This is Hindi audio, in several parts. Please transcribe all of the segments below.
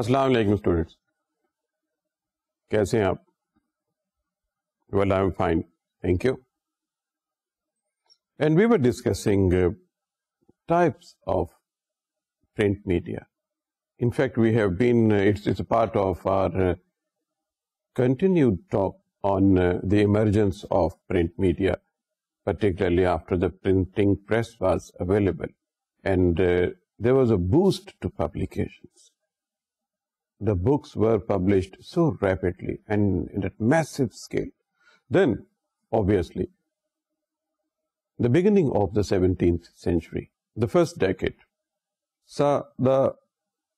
अस्सलाम वालेकुम स्टूडेंट्स कैसे हैं आप well I am fine thank you and we were discussing types of print media. In fact, we have been, uh, it's, a part of our uh, continued talk on uh, the emergence of print media, particularly after the printing press was available. And there was a boost to publications the books were published so rapidly and in that massive scale, then obviously the beginning of the 17th century, the first decade, saw the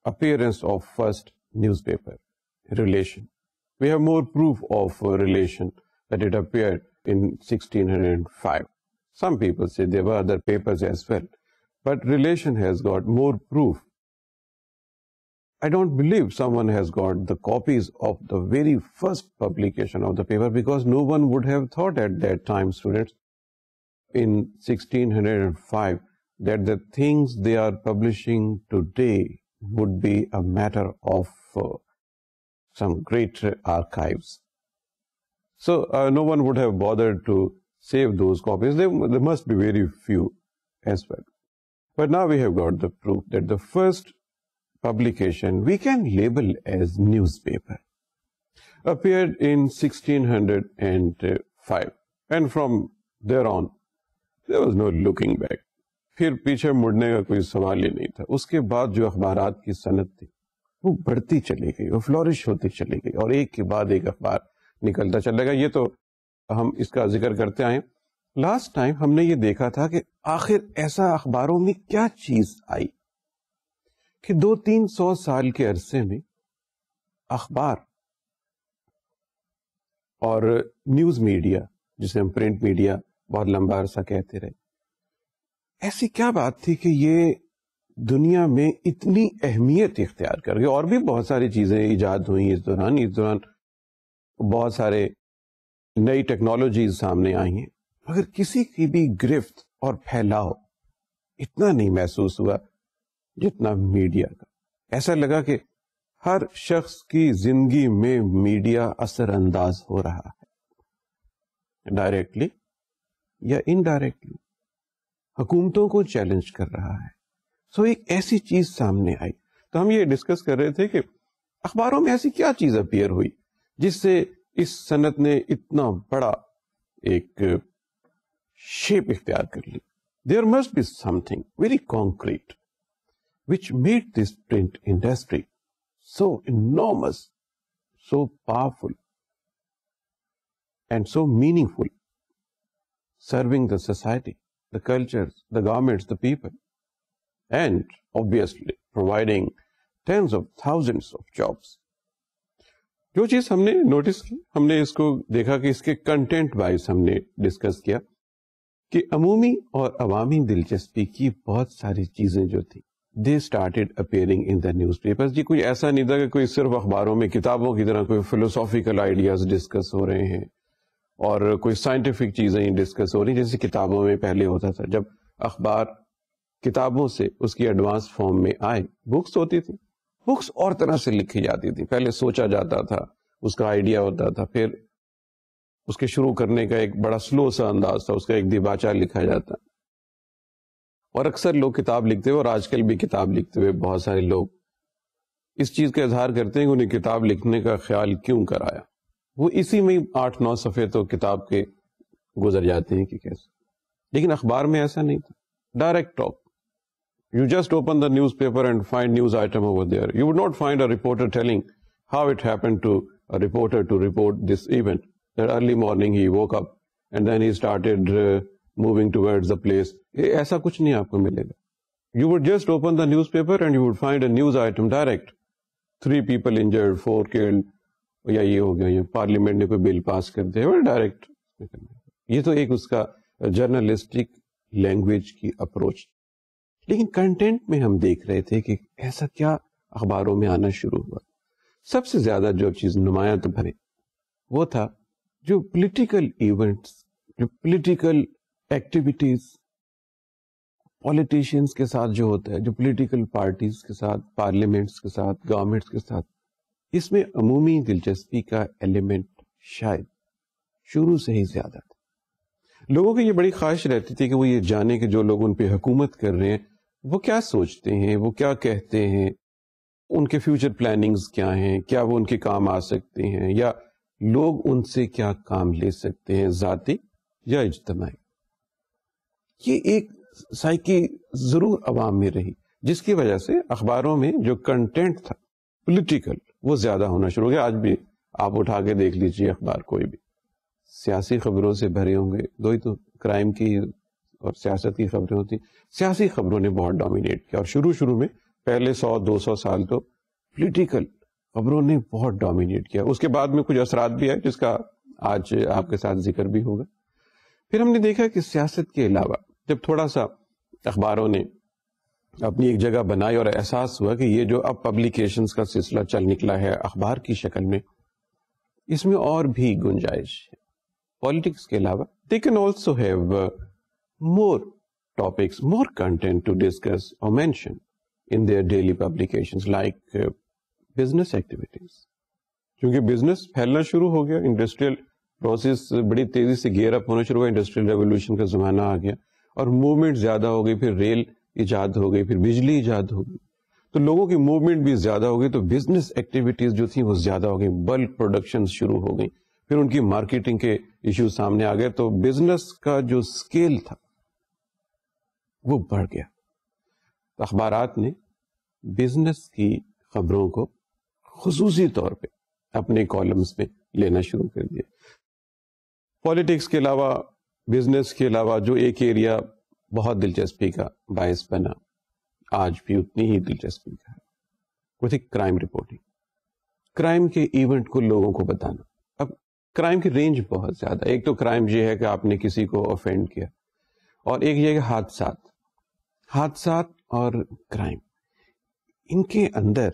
appearance of first newspaper, Relation. We have more proof of Relation that it appeared in 1605. Some people say there were other papers as well, but Relation has got more proof I don't believe someone has got the copies of the very first publication of the paper because no one would have thought at that time, students, in 1605 that the things they are publishing today would be a matter of uh, some great archives. So, uh, no one would have bothered to save those copies. They there must be very few as well. But now we have got the proof that the first publication we can label as newspaper. Appeared in 1605 and from there on there was no looking back. फिर पीछे मुड़ने का कोई सवाल ही नहीं था उसके बाद जो अखबार की सनत थी वो बढ़ती चली गई वो फ्लोरिश होती चली गई और एक के बाद एक अखबार निकलता चला गया ये तो हम इसका जिक्र करते आए लास्ट टाइम हमने ये देखा था कि आखिर ऐसा अखबारों में क्या चीज आई कि दो तीन सौ साल के अरसे में अखबार और न्यूज मीडिया जिसे हम प्रिंट मीडिया बहुत लंबा अरसा कहते रहे ऐसी क्या बात थी कि ये दुनिया में इतनी अहमियत इख्तियार कर गई और भी बहुत सारी चीजें ईजाद हुई इस दौरान इस दौरान बहुत सारे नई टेक्नोलॉजीज सामने आई हैं मगर किसी की भी गिरफ्त और फैलाव इतना नहीं महसूस हुआ जितना मीडिया का ऐसा लगा कि हर शख्स की जिंदगी में मीडिया असरअंदाज हो रहा है डायरेक्टली या इनडायरेक्टली हुकूमतों को चैलेंज कर रहा है सो एक ऐसी चीज सामने आई तो हम ये डिस्कस कर रहे थे कि अखबारों में ऐसी क्या चीज अपियर हुई जिससे इस सनत ने इतना बड़ा एक शेप इख्तियार कर ली there must be something very concrete which made this print industry so enormous, so powerful, and so meaningful, serving the society, the cultures, the governments, the people, and obviously providing tens of thousands of jobs. जो चीज हमने नोटिस की हमने इसको देखा कि इसके कंटेंट वाइज हमने डिस्कस किया कि अमूमी और अवामी दिलचस्पी की बहुत सारी चीजें जो थी they started appearing in the newspapers जी कोई ऐसा नहीं था कि कोई सिर्फ अखबारों में किताबों की तरह कोई फिलोसॉफिकल आइडियाज डिस्कस हो रहे हैं और कोई साइंटिफिक चीज़ें डिस्कस हो रही जैसे किताबों में पहले होता था जब अखबार किताबों से उसकी एडवांस फॉर्म में आए बुक्स होती थी बुक्स और तरह से लिखी जाती थी पहले सोचा जाता था उसका आइडिया होता था फिर उसके शुरू करने का एक बड़ा स्लो सा अंदाज था उसका एक दिबाचा लिखा जाता और अक्सर लोग किताब लिखते हुए और आजकल भी किताब लिखते हुए बहुत सारे लोग इस चीज़ का इजहार करते हैं कि उन्हें किताब लिखने का ख्याल क्यों कराया वो इसी में आठ नौ सफ़े तो किताब के गुजर जाते हैं कि कैसे लेकिन अखबार में ऐसा नहीं था direct top you just open the newspaper and find news item over there you would not find a reporter telling how it happen to a reporter to report this event that early morning he woke up and then he uh, moving towards the place ये ऐसा कुछ नहीं आपको मिलेगा you would just open the newspaper and you would find a news item direct three people injured four killed या ये हो गया ये पार्लियामेंट ने कोई बिल पास कर दिया डायरेक्ट ये तो एक उसका जर्नलिस्टिक लैंग्वेज की अप्रोच लेकिन कंटेंट में हम देख रहे थे कि ऐसा क्या अखबारों में आना शुरू हुआ सबसे ज्यादा जो चीज नुमाया तो भरे वो था जो पॉलिटिकल इवेंट्स जो पॉलिटिकल एक्टिविटीज पॉलिटिशियंस के साथ जो होता है जो पॉलिटिकल पार्टीज के साथ पार्लियामेंट्स के साथ गवर्नमेंट्स के साथ इसमें अमूमी दिलचस्पी का एलिमेंट शायद शुरू से ही ज्यादा था लोगों की ये बड़ी ख्वाहिश रहती थी कि वो ये जाने के जो लोग उन पर हुकूमत कर रहे हैं वो क्या सोचते हैं वो क्या कहते हैं उनके फ्यूचर प्लानिंग्स क्या हैं क्या वो उनके काम आ सकते हैं या लोग उनसे क्या काम ले सकते हैं जाति या इज्तमाही ये एक साइकी जरूर आवाम में रही जिसकी वजह से अखबारों में जो कंटेंट था पोलिटिकल वो ज्यादा होना शुरू हो गया आज भी आप उठा के देख लीजिए अखबार कोई भी सियासी खबरों से भरे होंगे दो ही तो क्राइम की और सियासत की खबरें होती सियासी खबरों ने बहुत डोमिनेट किया और शुरू शुरू में पहले सौ दो सौ साल तो पोलिटिकल खबरों ने बहुत डोमिनेट किया उसके बाद में कुछ असरात भी आए जिसका आज आपके साथ जिक्र भी होगा फिर हमने देखा कि सियासत के अलावा जब थोड़ा सा अखबारों ने अपनी एक जगह बनाई और एहसास हुआ कि ये जो अब पब्लिकेशन का सिलसिला चल निकला है अखबार की शक्ल में इसमें और भी गुंजाइश है पॉलिटिक्स के अलावा they can also have more topics more content to discuss और mention in their daily publications like business activities क्योंकि बिजनेस फैलना शुरू हो गया इंडस्ट्रियल प्रोसेस बड़ी तेजी से गेयर अप होना शुरू हुआ इंडस्ट्रियल रेवोल्यूशन का जमाना आ गया और मूवमेंट ज्यादा हो गई फिर रेल ईजाद हो गई फिर बिजली ईजाद हो गई तो लोगों की मूवमेंट भी ज्यादा हो गई तो बिजनेस एक्टिविटीज जो थी वो ज्यादा हो गई बल्क प्रोडक्शन शुरू हो गई फिर उनकी मार्केटिंग के इश्यू सामने आ गए तो बिजनेस का जो स्केल था वो बढ़ गया तो अखबार ने बिजनेस की खबरों को खसूसी तौर पे अपने कॉलम्स में लेना शुरू कर दिया पॉलिटिक्स के अलावा बिजनेस के अलावा जो एक एरिया बहुत दिलचस्पी का बायस बना आज भी उतनी ही दिलचस्पी का है वो थी क्राइम रिपोर्टिंग क्राइम के इवेंट को लोगों को बताना अब क्राइम की रेंज बहुत ज्यादा एक तो क्राइम ये है कि आपने किसी को ऑफेंड किया और एक ये है हादसा हादसा और क्राइम इनके अंदर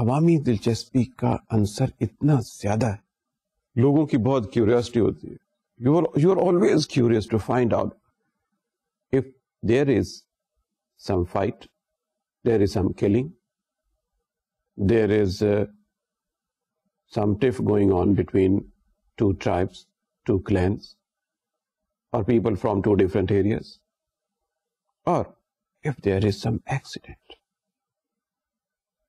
अवामी दिलचस्पी का अंसर इतना ज्यादा है लोगों की बहुत क्यूरियोसिटी होती है You are, you are always curious to find out if there is some fight, there is some killing, there is uh, some tiff going on between two tribes, two clans, or people from two different areas, or if there is some accident.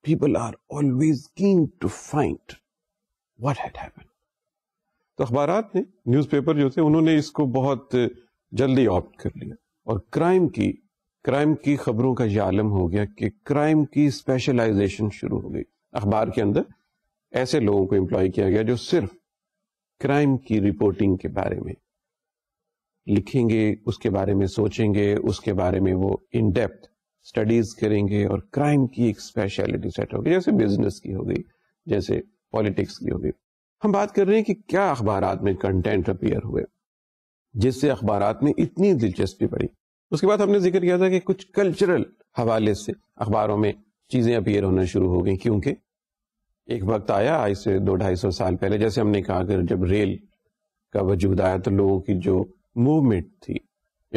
People are always keen to find what had happened. तो अखबार ने न्यूज़पेपर जो थे उन्होंने इसको बहुत जल्दी ऑप्ट कर लिया और क्राइम की क्राइम की खबरों का ये आलम हो गया कि क्राइम की स्पेशलाइजेशन शुरू हो गई अखबार के अंदर ऐसे लोगों को एम्प्लॉय किया गया जो सिर्फ क्राइम की रिपोर्टिंग के बारे में लिखेंगे उसके बारे में सोचेंगे उसके बारे में वो इन डेप्थ स्टडीज करेंगे और क्राइम की एक स्पेशलिटी सेट होगी जैसे बिजनेस की हो गई जैसे पॉलिटिक्स की हो गई हम बात कर रहे हैं कि क्या अखबार में कंटेंट अपियर हुए जिससे अखबार में इतनी दिलचस्पी बढ़ी उसके बाद हमने जिक्र किया था कि कुछ कल्चरल हवाले से अखबारों में चीजें अपियर होना शुरू हो गई क्योंकि एक वक्त आया आज से दो ढाई सौ साल पहले जैसे हमने कहा कि जब रेल का वजूद आया तो लोगों की जो मूवमेंट थी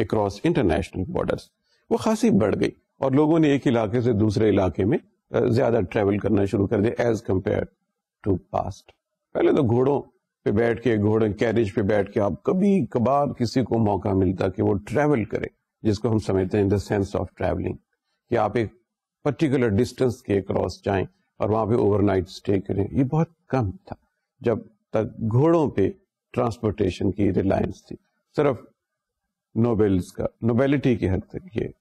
अक्रॉस इंटरनेशनल बॉर्डर्स वो खासी बढ़ गई और लोगों ने एक इलाके से दूसरे इलाके में ज्यादा ट्रेवल करना शुरू कर दिया एज कम्पेयर टू पास्ट पहले तो घोड़ों पे बैठ के घोड़े कैरिज पे बैठ के आप कभी कभार किसी को मौका मिलता कि वो ट्रैवल करे जिसको हम समझते हैं in the sense of travelling कि आप एक पर्टिकुलर डिस्टेंस के क्रॉस जाएं और वहां पे ओवरनाइट स्टे करें ये बहुत कम था जब तक घोड़ों पे ट्रांसपोर्टेशन की रिलायंस थी सिर्फ नोबेल्स का नोबेलिटी के हद तक ये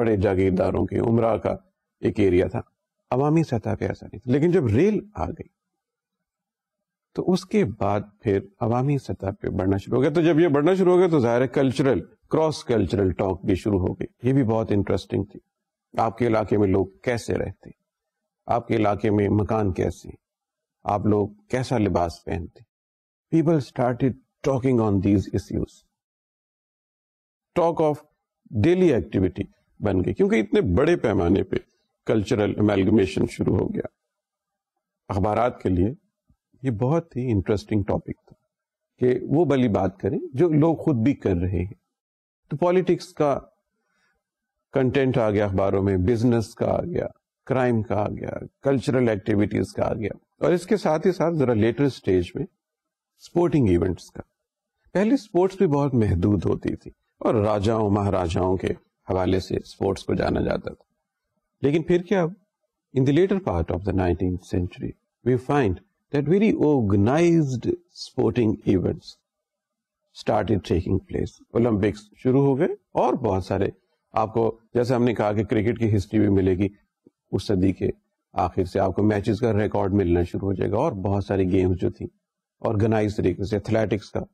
बड़े जागीरदारों के उमरा का एक एरिया था अवामी सतह पे ऐसा नहीं था लेकिन जब रेल आ गई तो उसके बाद फिर अवामी सतह पे बढ़ना शुरू हो गया तो जब ये बढ़ना शुरू हो गया तो जाहिर है कल्चरल क्रॉस कल्चरल टॉक भी शुरू हो गई ये भी बहुत इंटरेस्टिंग थी आपके इलाके में लोग कैसे रहते आपके इलाके में मकान कैसे आप लोग कैसा लिबास पहनते people started talking on these issues talk of daily activity बन गई क्योंकि इतने बड़े पैमाने पे कल्चरल एमेलगमेशन शुरू हो गया अखबार के लिए ये बहुत ही इंटरेस्टिंग टॉपिक था कि वो भली बात करें जो लोग खुद भी कर रहे हैं तो पॉलिटिक्स का कंटेंट आ गया अखबारों में बिजनेस का आ गया क्राइम का आ गया कल्चरल एक्टिविटीज का आ गया और इसके साथ ही साथ जरा लेटर स्टेज में स्पोर्टिंग इवेंट्स का पहले स्पोर्ट्स भी बहुत महदूद होती थी और राजाओं महाराजाओं के हवाले से स्पोर्ट्स को जाना जाता था लेकिन फिर क्या in the latter part of the nineteen century we find that very organized sporting events started taking place. Olympics शुरू हो गए और बहुत सारे आपको जैसे हमने कहा कि क्रिकेट की हिस्ट्री भी मिलेगी उस सदी के आखिर से आपको मैचेस का रिकॉर्ड मिलना शुरू हो जाएगा और बहुत सारी गेम्स जो थी ऑर्गेनाइज तरीके से एथलेटिक्स का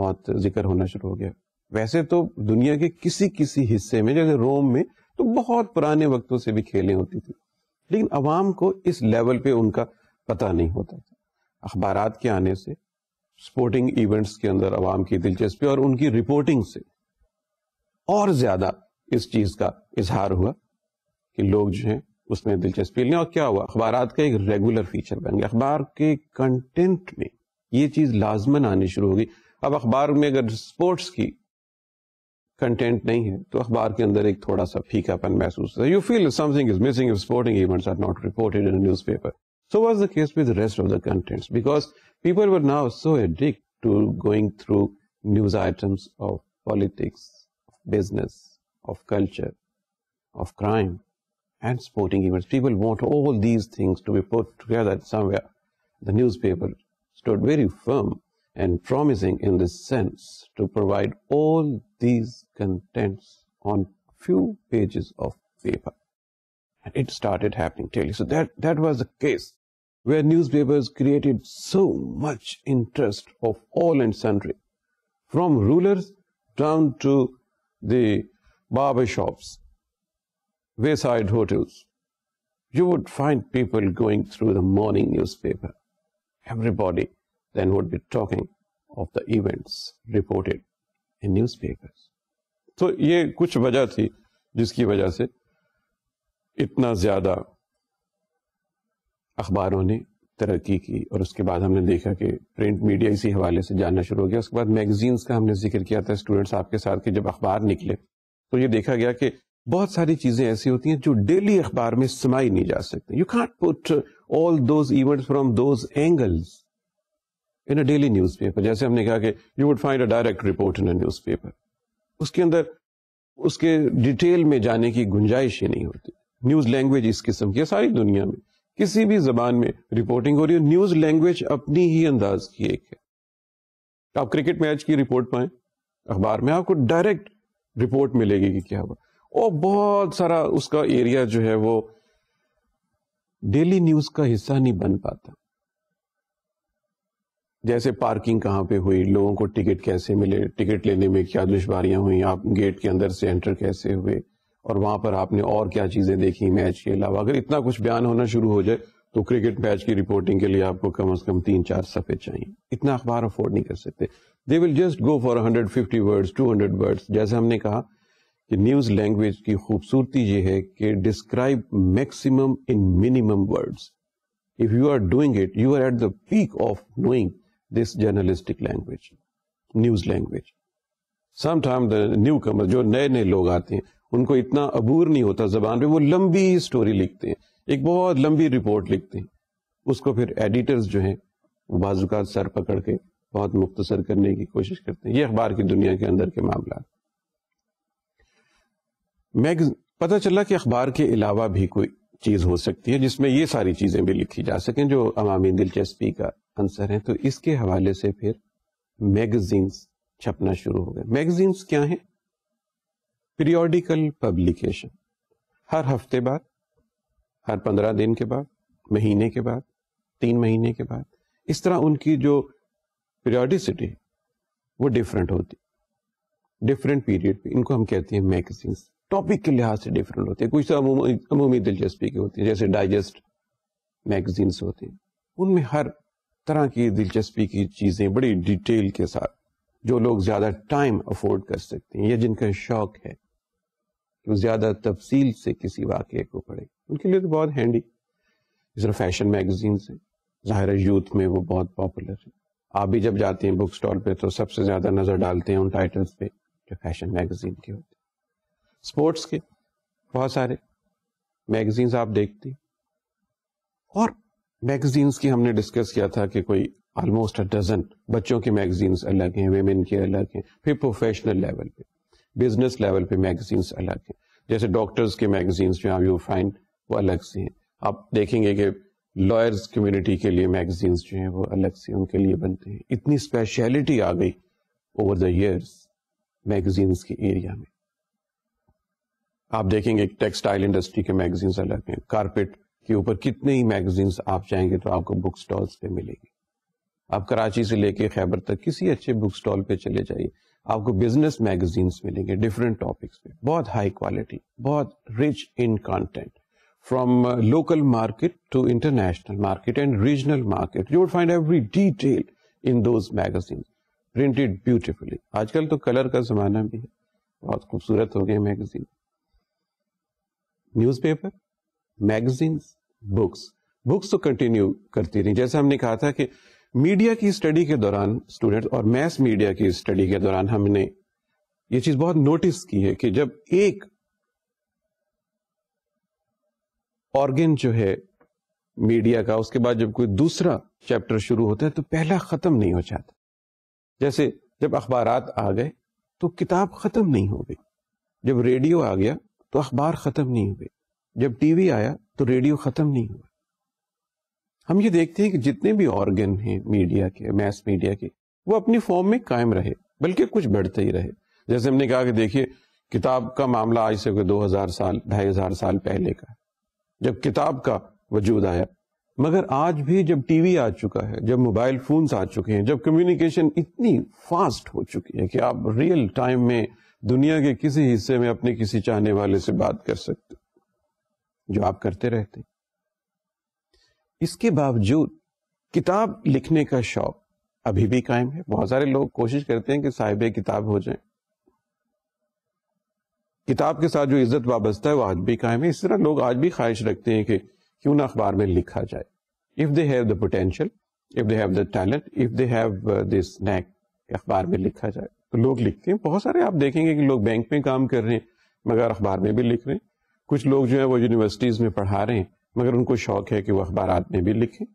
बहुत जिक्र होना शुरू हो गया वैसे तो दुनिया के किसी किसी हिस्से में जैसे रोम में तो बहुत पुराने वक्तों से भी खेलें होती थी लेकिन अवाम को इस लेवल पे उनका पता नहीं होता था अखबार के आने से स्पोर्टिंग इवेंट्स के अंदर आवाम की दिलचस्पी और उनकी रिपोर्टिंग से और ज्यादा इस चीज का इजहार हुआ कि लोग जो हैं उसमें दिलचस्पी लें और क्या हुआ अखबार का एक रेगुलर फीचर बन गया अखबार के कंटेंट में ये चीज लाजमन आनी शुरू होगी अब अखबार में अगर स्पोर्ट्स की कंटेंट नहीं है तो अखबार के अंदर एक थोड़ा सा फीकापन महसूस होता है you feel something is missing if sporting events are not reported in newspaper So was the case with the rest of the contents because people were now so addicted to going through news items of politics, of business, of culture, of crime, and sporting events. People want all these things to be put together somewhere. The newspaper stood very firm and promising in this sense to provide all these contents on few pages of paper. And it started happening daily. So that, that was the case. where newspapers created so much interest of all and sundry, from rulers down to the barber shops, wayside hotels. You would find people going through the morning newspaper. Everybody then would be talking of the events reported in newspapers. तो ये कुछ वजह थी जिसकी वजह से इतना ज़्यादा अखबारों ने तरक्की की और उसके बाद हमने देखा कि प्रिंट मीडिया इसी हवाले से जानना शुरू हो गया उसके बाद मैगजीन्स का हमने जिक्र किया था स्टूडेंट्स आपके साथ के जब अखबार निकले तो ये देखा गया कि बहुत सारी चीजें ऐसी होती हैं जो डेली अखबार में समाई नहीं जा सकती you can't put all those events from those angles in a daily newspaper जैसे हमने कहा कि you would find a direct report in a newspaper उसके अंदर उसके डिटेल में जाने की गुंजाइश ही नहीं होती न्यूज लैंग्वेज इस किस्म की है सारी दुनिया में किसी भी जबान में रिपोर्टिंग हो रही है न्यूज लैंग्वेज अपनी ही अंदाज की एक है आप क्रिकेट मैच की रिपोर्ट पाए अखबार में आपको डायरेक्ट रिपोर्ट मिलेगी कि क्या हुआ और बहुत सारा उसका एरिया जो है वो डेली न्यूज का हिस्सा नहीं बन पाता जैसे पार्किंग कहाँ पे हुई लोगों को टिकट कैसे मिले टिकट लेने में क्या दुश्वारियां हुई आप गेट के अंदर से एंटर कैसे हुए और वहां पर आपने और क्या चीजें देखी मैच के अलावा अगर इतना कुछ बयान होना शुरू हो जाए तो क्रिकेट मैच की रिपोर्टिंग के लिए आपको कम अज कम तीन चार सफे चाहिए इतना अखबार अफोर्ड नहीं कर सकते they will just go for hundred fifty words two hundred words जैसे हमने कहा कि न्यूज लैंग्वेज की खूबसूरती ये है कि describe maximum in minimum words if you are doing it you are at the peak of knowing this journalistic language news language sometime the newcomer जो नए नए लोग आते हैं उनको इतना अबूर नहीं होता जबान पे वो लंबी स्टोरी लिखते हैं एक बहुत लंबी रिपोर्ट लिखते हैं उसको फिर एडिटर्स जो हैं वो बाजूकात सर पकड़ के बहुत मुख्तसर करने की कोशिश करते हैं ये अखबार की दुनिया के अंदर के मामला मैगज पता चला कि अखबार के अलावा भी कोई चीज हो सकती है जिसमें ये सारी चीजें भी लिखी जा सकें जो अवामी दिलचस्पी का आंसर है तो इसके हवाले से फिर मैगजीन्स छपना शुरू हो गए मैगजीन्स क्या हैं पीरियोडिकल पब्लिकेशन हर हफ्ते बाद हर पंद्रह दिन के बाद महीने के बाद तीन महीने के बाद इस तरह उनकी जो पीरियोडिसिटी वो डिफरेंट होती डिफरेंट पीरियड पे इनको हम कहते हैं मैगजीन्स टॉपिक के लिहाज से डिफरेंट होते हैं कुछ तो अमूमी दिलचस्पी के होते हैं जैसे डाइजेस्ट मैगजीन्स होते हैं उनमें हर तरह की दिलचस्पी की चीज़ें बड़ी डिटेल के साथ जो लोग ज़्यादा टाइम अफोर्ड कर सकते हैं या जिनका शौक है तो ज़्यादा तफसील से किसी वाक़े को पढ़े उनके लिए तो बहुत हैंडी इस तरह फैशन मैगजीन्स हैं ज़ाहिर यूथ में वो बहुत पॉपुलर है आप भी जब जाते हैं बुक स्टॉल पे तो सबसे ज़्यादा नज़र डालते हैं उन टाइटल्स पे जो फैशन मैगजीन के होते हैं स्पोर्ट्स के बहुत सारे मैगजीन्स आप देखते हैं और मैगजीन्स की हमने डिस्कस किया था कि कोई ऑलमोस्ट अ डजन बच्चों के मैगजीन्स अलग हैं वेमेन के अलग हैं फिर प्रोफेशनल लेवल पे बिजनेस लेवल पे मैगजीन्स अलग हैं जैसे डॉक्टर्स के मैगजीन्स जो आप यू फाइंड वो अलग से हैं आप देखेंगे कि लॉयर्स कम्युनिटी के लिए मैगजीन्स जो हैं वो अलग से उनके लिए बनते हैं इतनी स्पेशलिटी आ गई ओवर द ईयर्स मैगजीन्स के एरिया में आप देखेंगे टेक्सटाइल इंडस्ट्री के मैगजीन्स अलग हैं कारपेट के ऊपर कितने ही मैगजीन्स आप जाएंगे तो आपको बुक स्टॉल्स पे मिलेंगे आप कराची से लेके खैबर तक किसी अच्छे बुक स्टॉल पे चले जाइए आपको बिजनेस मैगजीन्स मिलेंगे डिफरेंट टॉपिक्स पे बहुत हाई क्वालिटी बहुत rich in content from local market to international market and regional market you would find every detail in those magazine printed beautifully आजकल तो कलर का जमाना भी है बहुत खूबसूरत हो गए magazine newspaper magazines books books तो कंटिन्यू करती रही जैसे हमने कहा था कि मीडिया की स्टडी के दौरान स्टूडेंट्स और मैथ्स मीडिया की स्टडी के दौरान हमने ये चीज बहुत नोटिस की है कि जब एक ऑर्गेन जो है मीडिया का उसके बाद जब कोई दूसरा चैप्टर शुरू होता है तो पहला खत्म नहीं हो जाता जैसे जब अखबार आ गए तो किताब खत्म नहीं हो गई जब रेडियो आ गया तो अखबार खत्म नहीं हुए जब टीवी आया तो रेडियो खत्म नहीं हुआ हम ये देखते हैं कि जितने भी ऑर्गन हैं मीडिया के मैस मीडिया के वो अपनी फॉर्म में कायम रहे बल्कि कुछ बढ़ते ही रहे जैसे हमने कहा कि देखिए किताब का मामला आज से कोई दो हजार साल ढाई हजार साल पहले का जब किताब का वजूद आया मगर आज भी जब टीवी आ चुका है जब मोबाइल फोन्स आ चुके हैं जब कम्युनिकेशन इतनी फास्ट हो चुकी है कि आप रियल टाइम में दुनिया के किसी हिस्से में अपने किसी चाहने वाले से बात कर सकते जो आप करते रहते इसके बावजूद किताब लिखने का शौक अभी भी कायम है बहुत सारे लोग कोशिश करते हैं कि साहिब किताब हो जाए किताब के साथ जो इज्जत वाबस्ता है वो आज भी कायम है इस तरह लोग आज भी ख्वाहिश रखते हैं कि क्यों ना अखबार में लिखा जाए if they have the potential if they have the talent if they have this knack अखबार में लिखा जाए तो लोग लिखते हैं बहुत सारे आप देखेंगे कि लोग बैंक में काम कर रहे हैं मगर अखबार में भी लिख रहे हैं कुछ लोग जो है वो यूनिवर्सिटीज में पढ़ा रहे हैं मगर उनको शौक है कि वो अखबार में भी लिखें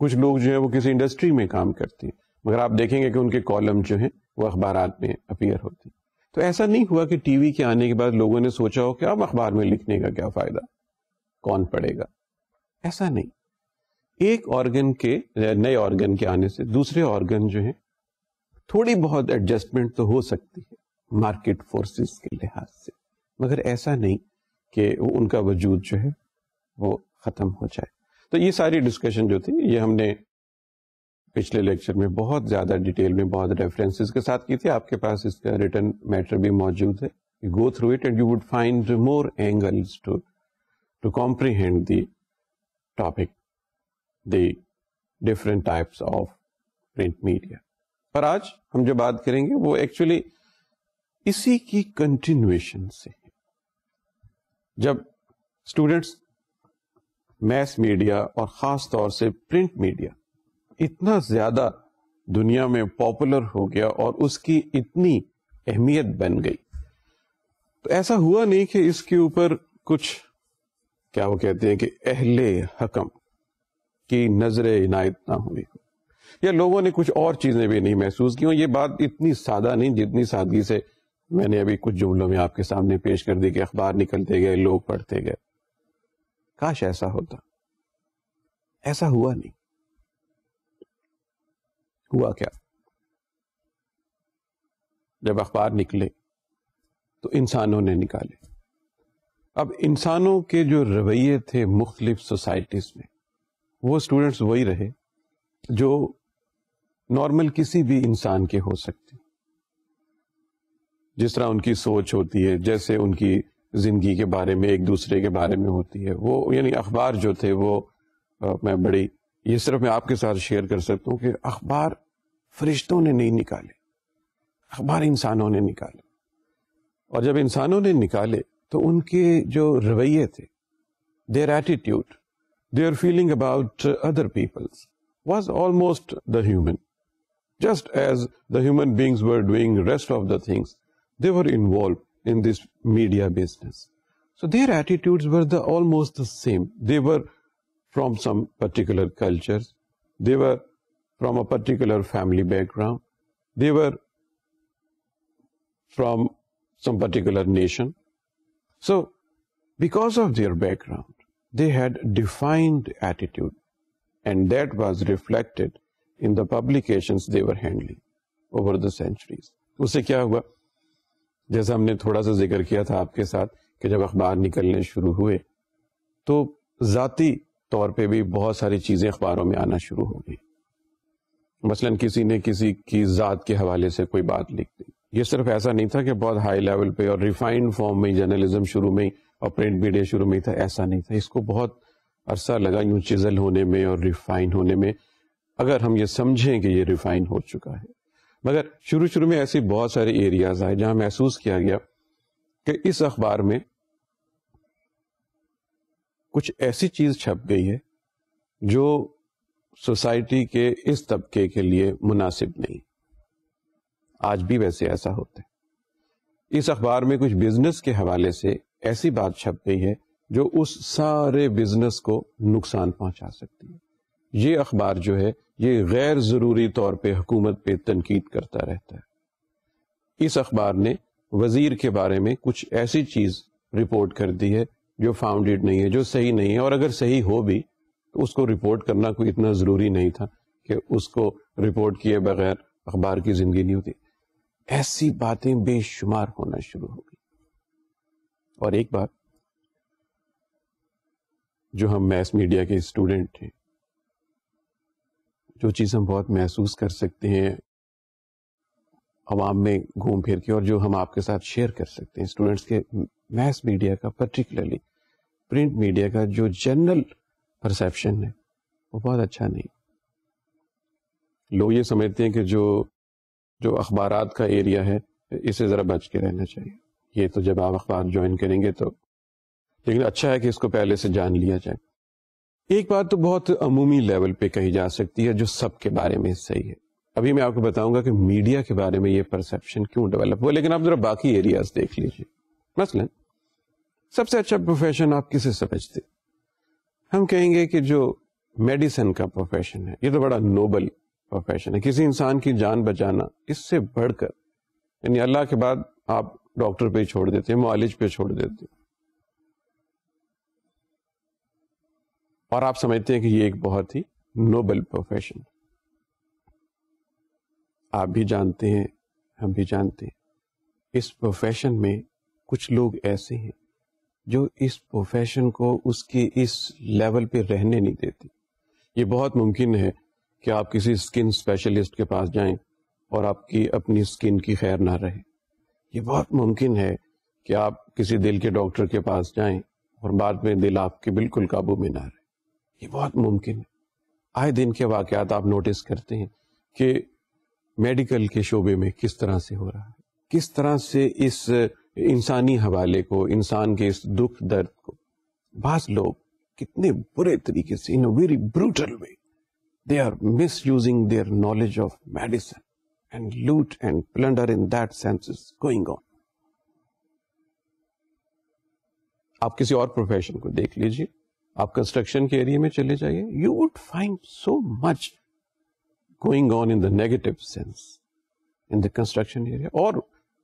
कुछ लोग जो है वो किसी इंडस्ट्री में काम करते हैं मगर आप देखेंगे कि उनके कॉलम जो है वो अखबार में अपियर होते हैं तो ऐसा नहीं हुआ कि टीवी के आने के बाद लोगों ने सोचा हो कि अब अखबार में लिखने का क्या फायदा कौन पड़ेगा ऐसा नहीं एक ऑर्गन के नए ऑर्गन के आने से दूसरे ऑर्गन जो है थोड़ी बहुत एडजस्टमेंट तो हो सकती है मार्केट फोर्सेस के लिहाज से मगर ऐसा नहीं कि उनका वजूद जो है वो ख़त्म हो जाए तो ये सारी डिस्कशन जो थी ये हमने पिछले लेक्चर में बहुत ज़्यादा डिटेल में बहुत रेफरेंसेस के साथ की थी आपके पास इसका रिटर्न मैटर भी मौजूद है you go through it and you would find more angles to to comprehend the topic the different types of print media पर आज हम जो बात करेंगे वो एक्चुअली इसी की कंटिन्यूएशन से है जब स्टूडेंट्स मैस मीडिया और ख़ास तौर से प्रिंट मीडिया इतना ज़्यादा दुनिया में पॉपुलर हो गया और उसकी इतनी अहमियत बन गई तो ऐसा हुआ नहीं कि इसके ऊपर कुछ क्या वो कहते हैं कि अहले हकम की नजर इनायत ना हुई हो या लोगों ने कुछ और चीजें भी नहीं महसूस की ये बात इतनी सादा नहीं जितनी सादगी से मैंने अभी कुछ जुमलों में आपके सामने पेश कर दी कि अखबार निकलते गए लोग पढ़ते गए काश ऐसा होता ऐसा हुआ नहीं हुआ क्या जब अखबार निकले तो इंसानों ने निकाले अब इंसानों के जो रवैये थे मुख्तलिफ सोसाइटीज में वो स्टूडेंट्स वही रहे जो नॉर्मल किसी भी इंसान के हो सकते जिस तरह उनकी सोच होती है जैसे उनकी जिंदगी के बारे में एक दूसरे के बारे में होती है वो यानी अखबार जो थे वो आ, मैं बड़ी ये सिर्फ मैं आपके साथ शेयर कर सकता हूँ कि अखबार फरिश्तों ने नहीं निकाले अखबार इंसानों ने निकाले और जब इंसानों ने निकाले तो उनके जो रवैये थे their attitude their feeling about other peoples was almost the human just as the human beings were doing rest of the things they were involve in this media business. So their attitudes were the, almost the same. They were from some particular cultures. They were from a particular family background. They were from some particular nation. So, because of their background, they had defined attitude and that was reflected in the publications they were handling over the centuries. उससे क्या हुआ जैसा हमने थोड़ा सा जिक्र किया था आपके साथ कि जब अखबार निकलने शुरू हुए तो ज़ाती तौर पे भी बहुत सारी चीज़ें अखबारों में आना शुरू हो गई मसलन किसी ने किसी की ज़ात के हवाले से कोई बात लिख दी ये सिर्फ ऐसा नहीं था कि बहुत हाई लेवल पे और रिफाइंड फॉर्म में ही जर्नलिज्म शुरू में ही और प्रिंट मीडिया शुरू में ही था ऐसा नहीं था इसको बहुत अरसा लगा यूं चिजल होने में और रिफाइन होने में अगर हम ये समझें कि ये रिफाइन हो चुका है मगर शुरू शुरू में ऐसे बहुत सारे एरियाज आए जहां महसूस किया गया कि इस अखबार में कुछ ऐसी चीज छप गई है जो सोसाइटी के इस तबके के लिए मुनासिब नहीं आज भी वैसे ऐसा होता है इस अखबार में कुछ बिजनेस के हवाले से ऐसी बात छप गई है जो उस सारे बिजनेस को नुकसान पहुंचा सकती है ये अखबार जो है ये गैर ज़रूरी तौर पर हुकूमत पे तनकीद करता रहता है इस अखबार ने वज़ीर के बारे में कुछ ऐसी चीज़ रिपोर्ट कर दी है जो फाउंडेड नहीं है जो सही नहीं है और अगर सही हो भी तो उसको रिपोर्ट करना कोई इतना ज़रूरी नहीं था कि उसको रिपोर्ट किए बगैर अखबार की ज़िंदगी नहीं होती ऐसी बातें बेशुमार होना शुरू हो गई और एक बात जो हम मैथ्स मीडिया के स्टूडेंट थे जो चीज़ हम बहुत महसूस कर सकते हैं आवाम में घूम फिर के और जो हम आपके साथ शेयर कर सकते हैं स्टूडेंट्स के मैथ मीडिया का पर्टिकुलरली प्रिंट मीडिया का जो जनरल परसेप्शन है वो बहुत अच्छा नहीं लोग ये समझते हैं कि जो जो अखबार का एरिया है इसे ज़रा बच के रहना चाहिए ये तो जब आप अखबार ज्वाइन करेंगे तो लेकिन अच्छा है कि इसको पहले से जान लिया जाए एक बात तो बहुत अमूमी लेवल पे कही जा सकती है जो सबके बारे में सही है अभी मैं आपको बताऊंगा कि मीडिया के बारे में ये परसेप्शन क्यों डेवलप हुआ लेकिन आप जरा बाकी एरियाज देख लीजिए मसलन सबसे अच्छा प्रोफेशन आप किसे समझते हम कहेंगे कि जो मेडिसिन का प्रोफेशन है ये तो बड़ा नोबल प्रोफेशन है किसी इंसान की जान बचाना इससे बढ़कर यानी अल्लाह के बाद आप डॉक्टर पे छोड़ देते हैं मालिज पे छोड़ देते हैं और आप समझते हैं कि ये एक बहुत ही नोबल प्रोफेशन आप भी जानते हैं हम भी जानते हैं इस प्रोफेशन में कुछ लोग ऐसे हैं जो इस प्रोफेशन को उसके इस लेवल पे रहने नहीं देते ये बहुत मुमकिन है कि आप किसी स्किन स्पेशलिस्ट के पास जाएं और आपकी अपनी स्किन की खैर ना रहे ये बहुत मुमकिन है कि आप किसी दिल के डॉक्टर के पास जाएं और बाद में दिल आपके बिल्कुल काबू में ना रहे ये बहुत मुमकिन है आए दिन के वाकत आप नोटिस करते हैं कि मेडिकल के शोबे में किस तरह से हो रहा है किस तरह से इस इंसानी हवाले को इंसान के इस दुख दर्द को बास लोग कितने बुरे तरीके से in very brutal way they are misusing their knowledge of medicine and loot and plunder in that sense is going on आप किसी और प्रोफेशन को देख लीजिए आप कंस्ट्रक्शन के एरिया में चले जाइए you would find so much going on in the negative sense in the construction area और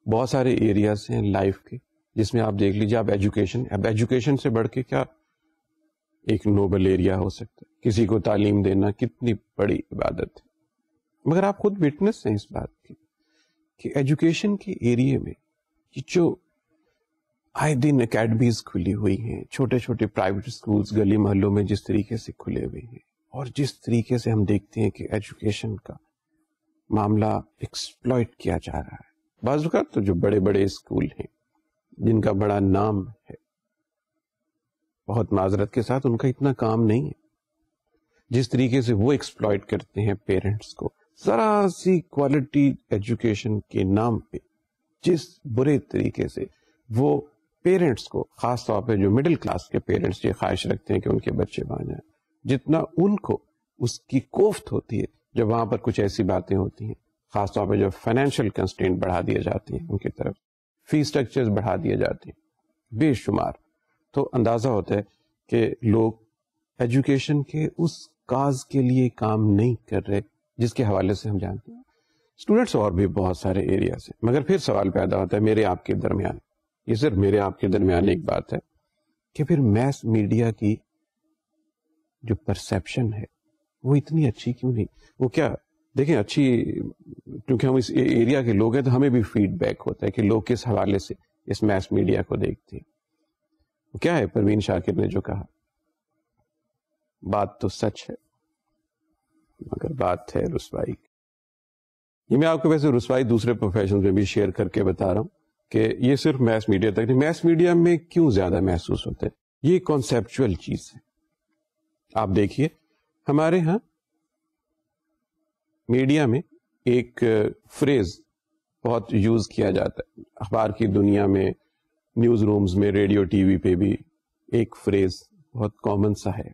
बहुत सारे एरियाज हैं लाइफ के जिसमें आप देख लीजिए आप एजुकेशन अब एजुकेशन से बढ़ के क्या एक नोबल एरिया हो सकता है किसी को तालीम देना कितनी बड़ी इबादत है मगर आप खुद विटनेस हैं इस बात की कि एजुकेशन के एरिए में ये जो आए दिन अकेडमीज खुली हुई हैं छोटे छोटे प्राइवेट स्कूल्स गली मोहल्लों में जिस तरीके से खुले हुए हैं और जिस तरीके से हम देखते हैं कि एजुकेशन का मामला एक्सप्लॉयट किया जा रहा है बाजुका तो जो बड़े बड़े स्कूल हैं जिनका बड़ा नाम है बहुत माजरत के साथ उनका इतना काम नहीं है जिस तरीके से वो एक्सप्लॉयट करते हैं पेरेंट्स को जरा सी क्वालिटी एजुकेशन के नाम पे जिस बुरे तरीके से वो पेरेंट्स को खास तौर पे जो मिडिल क्लास के पेरेंट्स ये ख्वाहिश रखते हैं कि उनके बच्चे वहां जाए जितना उनको उसकी कोफ्त होती है जब वहां पर कुछ ऐसी बातें होती हैं खासतौर पर जब फाइनेंशियल कंस्टेंट बढ़ा दिए जाते हैं उनकी तरफ फी स्ट्रक्चर्स बढ़ा दिए जाते हैं बेशुमार तो अंदाजा होता है कि लोग एजुकेशन के उस काज के लिए काम नहीं कर रहे जिसके हवाले से हम जानते हैं स्टूडेंट्स और भी बहुत सारे एरिया से मगर फिर सवाल पैदा होता है मेरे आपके दरमियान ये सिर्फ मेरे आपके दरमियान एक बात है कि फिर मैस मीडिया की जो परसेप्शन है वो इतनी अच्छी क्यों नहीं वो क्या देखें अच्छी क्योंकि हम इस एरिया के लोग हैं तो हमें भी फीडबैक होता है कि लोग किस हवाले से इस मैस मीडिया को देखते हैं वो क्या है परवीन शाकिर ने जो कहा बात तो सच है मगर बात है रसवाई की ये मैं आपको वैसे रसवाई दूसरे प्रोफेशन में भी शेयर करके बता रहा हूं कि ये सिर्फ मैस मीडिया तक नहीं मैस मीडिया में क्यों ज्यादा महसूस होता है ये कॉन्सेप्चुअल चीज है आप देखिए हमारे यहाँ मीडिया में एक फ्रेज बहुत यूज किया जाता है अखबार की दुनिया में न्यूज रूम्स में रेडियो टीवी पे भी एक फ्रेज बहुत कॉमन सा है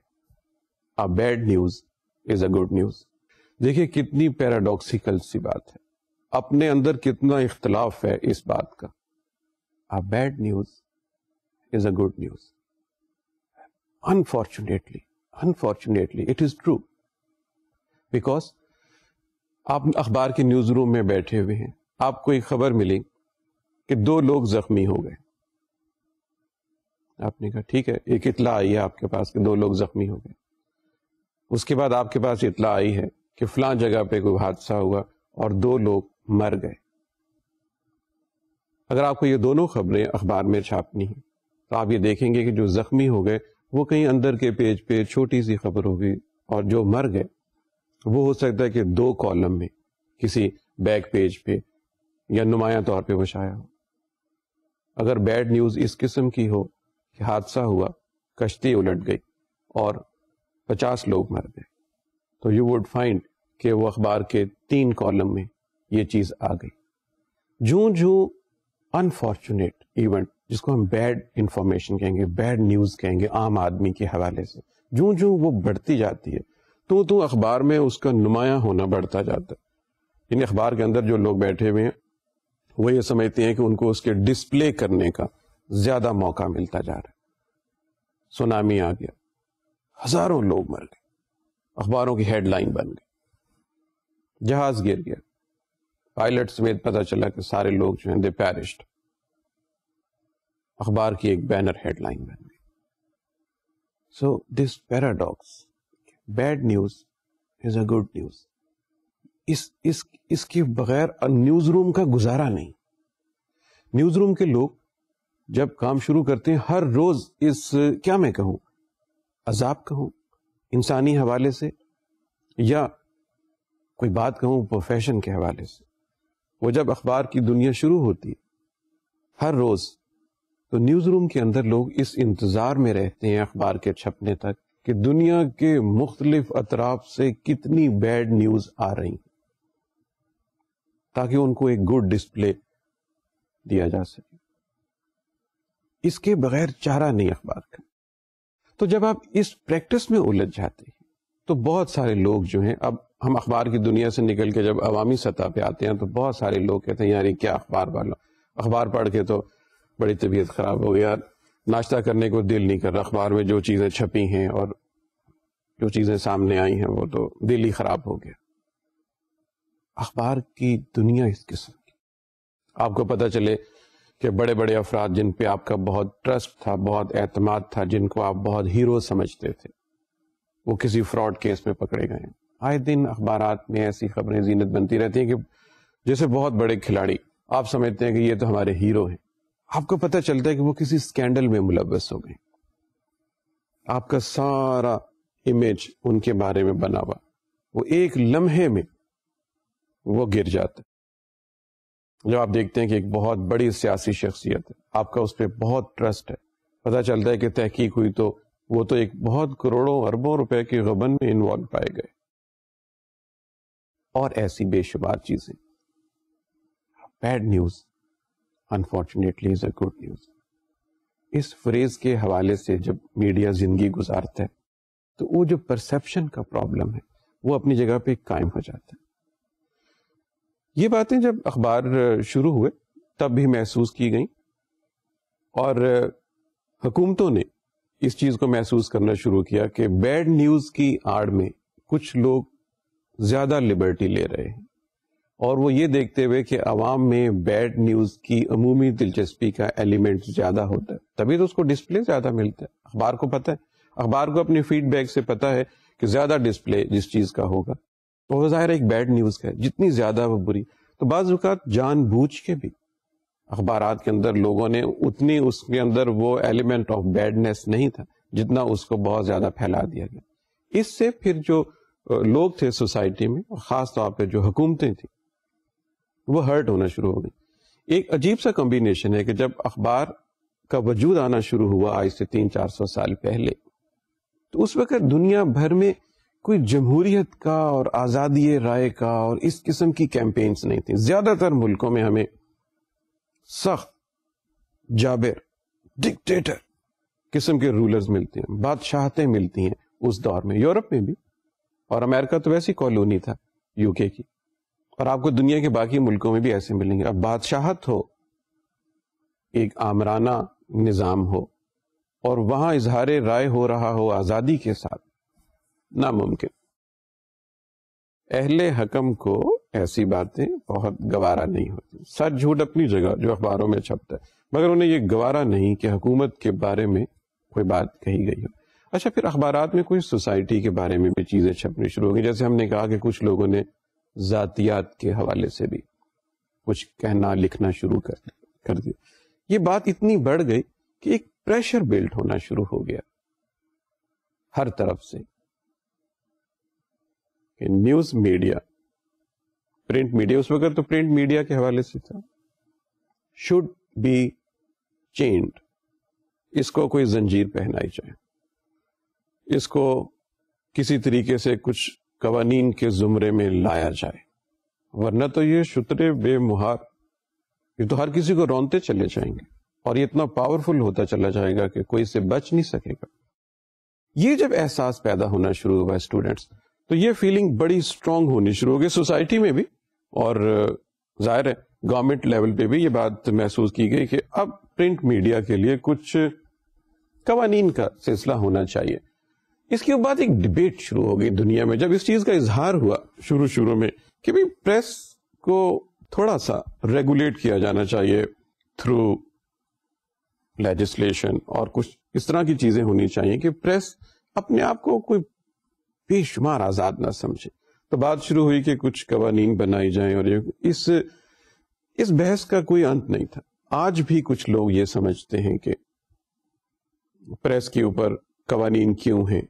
a bad news is a good news देखिए कितनी पैराडॉक्सिकल सी बात है अपने अंदर कितना इख्तलाफ है इस बात का a bad news is a good news. Unfortunately, unfortunately, it is true. Because आप अखबार के न्यूज रूम में बैठे हुए हैं आपको एक खबर मिली कि दो लोग जख्मी हो गए आपने कहा ठीक है एक इतला आई है आपके पास कि दो लोग जख्मी हो गए उसके बाद आपके पास इतला आई है कि फलां जगह पे कोई हादसा हुआ और दो लोग मर गए अगर आपको ये दोनों खबरें अखबार में छापनी है तो आप ये देखेंगे कि जो जख्मी हो गए वो कहीं अंदर के पेज पे छोटी सी खबर होगी और जो मर गए वो हो सकता है कि दो कॉलम में किसी बैक पेज पे या नुमाया तौर पे वो शाया हो अगर बैड न्यूज इस किस्म की हो कि हादसा हुआ कश्ती उलट गई और पचास लोग मर गए तो यू वुड फाइंड के वो अखबार के तीन कॉलम में ये चीज आ गई जू जू अनफॉर्चुनेट इवेंट जिसको हम बैड इंफॉर्मेशन कहेंगे बैड न्यूज कहेंगे आम आदमी के हवाले से जो जो वो बढ़ती जाती है तो तो अखबार में उसका नुमाया होना बढ़ता जाता है इन अखबार के अंदर जो लोग बैठे हुए हैं वो ये समझते हैं कि उनको उसके डिस्प्ले करने का ज्यादा मौका मिलता जा रहा है सुनामी आ गया हजारों लोग मर गए अखबारों की हेडलाइन बन गई जहाज गिर गया पायलट समेत पता चला कि सारे लोग जो हैं दे पैरिस्ट अखबार की एक बैनर हेडलाइन बन गई so this paradox bad news is a good news इस इस इसके बगैर न्यूज रूम का गुजारा नहीं न्यूज रूम के लोग जब काम शुरू करते हैं हर रोज इस क्या मैं कहूं अजाब कहूं इंसानी हवाले से या कोई बात कहूं प्रोफेशन के हवाले से वो जब अखबार की दुनिया शुरू होती हर रोज तो न्यूज रूम के अंदर लोग इस इंतजार में रहते हैं अखबार के छपने तक कि दुनिया के मुख्तलिफ अतराफ से कितनी बैड न्यूज आ रही ताकि उनको एक गुड डिस्प्ले दिया जा सके इसके बगैर चारा नहीं अखबार का तो जब आप इस प्रैक्टिस में उलझ जाते हैं तो बहुत सारे लोग जो हैं अब हम अखबार की दुनिया से निकल के जब अवामी सतह पे आते हैं तो बहुत सारे लोग कहते हैं यार ये क्या अखबार वाला अखबार पढ़ के तो बड़ी तबीयत खराब हो गई यार नाश्ता करने को दिल नहीं कर रहा अखबार में जो चीज़ें छपी हैं और जो चीज़ें सामने आई हैं वो तो दिल ही खराब हो गया अखबार की दुनिया इस किस्म की आपको पता चले कि बड़े बड़े अफराद जिन पे आपका बहुत ट्रस्ट था बहुत एतमाद था जिनको आप बहुत हीरो समझते थे वो किसी फ्रॉड केस में पकड़े गए हैं आए दिन अखबार में ऐसी खबरें जीनत बनती रहती हैं कि जैसे बहुत बड़े खिलाड़ी आप समझते हैं कि ये तो हमारे हीरो हैं आपको पता चलता है कि वो किसी स्कैंडल में मुलवस हो गए आपका सारा इमेज उनके बारे में बना हुआ वो एक लम्हे में वो गिर जाता है जब आप देखते हैं कि एक बहुत बड़ी सियासी शख्सियत है आपका उस पर बहुत ट्रस्ट है पता चलता है कि तहकीक हुई तो वो तो एक बहुत करोड़ों अरबों रुपए के गबन में इन्वॉल्व पाए गए और ऐसी बेशुमार चीजें bad news unfortunately is a good news इस फ्रेज के हवाले से जब मीडिया जिंदगी गुजारता है तो वो जो परसेप्शन का प्रॉब्लम है वो अपनी जगह पे कायम हो जाता है ये बातें जब अखबार शुरू हुए तब भी महसूस की गई और हुकूमतों ने इस चीज को महसूस करना शुरू किया कि बैड न्यूज की आड़ में कुछ लोग ज़्यादा लिबर्टी ले रहे हैं और वो ये देखते हुए कि आवाम में बैड न्यूज़ की अमूमी दिलचस्पी का एलिमेंट ज़्यादा होता है तभी तो उसको डिस्प्ले ज़्यादा मिलता है अखबार को पता है अखबार को अपनी फीडबैक से पता है कि ज़्यादा डिस्प्ले जिस चीज़ का होगा तो वो ज़ाहिर एक बैड न्यूज़ का है जितनी ज़्यादा वो बुरी तो बाज़ात जान बूझ के भी अखबार के अंदर लोगों ने उतनी उसके अंदर वो एलिमेंट ऑफ बैडनेस नहीं था जितना उसको बहुत ज़्यादा फैला दिया गया इससे फिर जो लोग थे सोसाइटी में और ख़ास तौर पे जो हुकूमतें थी वो हर्ट होना शुरू हो गई एक अजीब सा कम्बिनेशन है कि जब अखबार का वजूद आना शुरू हुआ आज से तीन चार सौ साल पहले तो उस वक्त दुनिया भर में कोई जमहूरियत का और आज़ादी राय का और इस किस्म की कैंपेन्स नहीं थी ज़्यादातर मुल्कों में हमें सख्त जाबिर डिक्टेटर किस्म के रूलर्स मिलते हैं बादशाहतें मिलती हैं उस दौर में यूरोप में भी और अमेरिका तो वैसी कॉलोनी था यूके की और आपको दुनिया के बाकी मुल्कों में भी ऐसे मिलेंगे अब बादशाहत हो एक आमराना निज़ाम हो और वहां इजहार राय हो रहा हो आज़ादी के साथ नामुमकिन अहले हकम को ऐसी बातें बहुत गवारा नहीं होती सच झूठ अपनी जगह जो अखबारों में छपता है मगर उन्हें यह गवारा नहीं कि हुकूमत के बारे में कोई बात कही गई हो अच्छा फिर अखबार में कोई सोसाइटी के बारे में भी चीज़ें छपनी शुरू हो गई जैसे हमने कहा कि कुछ लोगों ने ज़ातियात के हवाले से भी कुछ कहना लिखना शुरू कर कर दिया ये बात इतनी बढ़ गई कि एक प्रेशर बिल्ड होना शुरू हो गया हर तरफ से कि न्यूज मीडिया प्रिंट मीडिया उस वक्त तो प्रिंट मीडिया के हवाले से था शुड बी चेंड इसको कोई जंजीर पहनाई जाए इसको किसी तरीके से कुछ कवानीन के जुमरे में लाया जाए वरना तो ये शुतरे बेमुहार ये तो हर किसी को रौनते चले जाएंगे और ये इतना पावरफुल होता चला जाएगा कि कोई से बच नहीं सकेगा ये जब एहसास पैदा होना शुरू हुआ स्टूडेंट्स तो ये फीलिंग बड़ी स्ट्रांग होनी शुरू हो गई सोसाइटी में भी और जाहिर है गवर्नमेंट लेवल पे भी ये बात महसूस की गई कि अब प्रिंट मीडिया के लिए कुछ कवानीन का सिलसिला होना चाहिए इसके बाद एक डिबेट शुरू हो गई दुनिया में जब इस चीज का इजहार हुआ शुरू शुरू में कि भाई प्रेस को थोड़ा सा रेगुलेट किया जाना चाहिए थ्रू लेजिस्लेशन और कुछ इस तरह की चीजें होनी चाहिए कि प्रेस अपने आप को कोई बेशुमार आजाद ना समझे तो बात शुरू हुई कि कुछ कवानीन बनाई जाए और ये इस इस बहस का कोई अंत नहीं था आज भी कुछ लोग ये समझते हैं कि प्रेस के ऊपर कवानीन क्यों हैं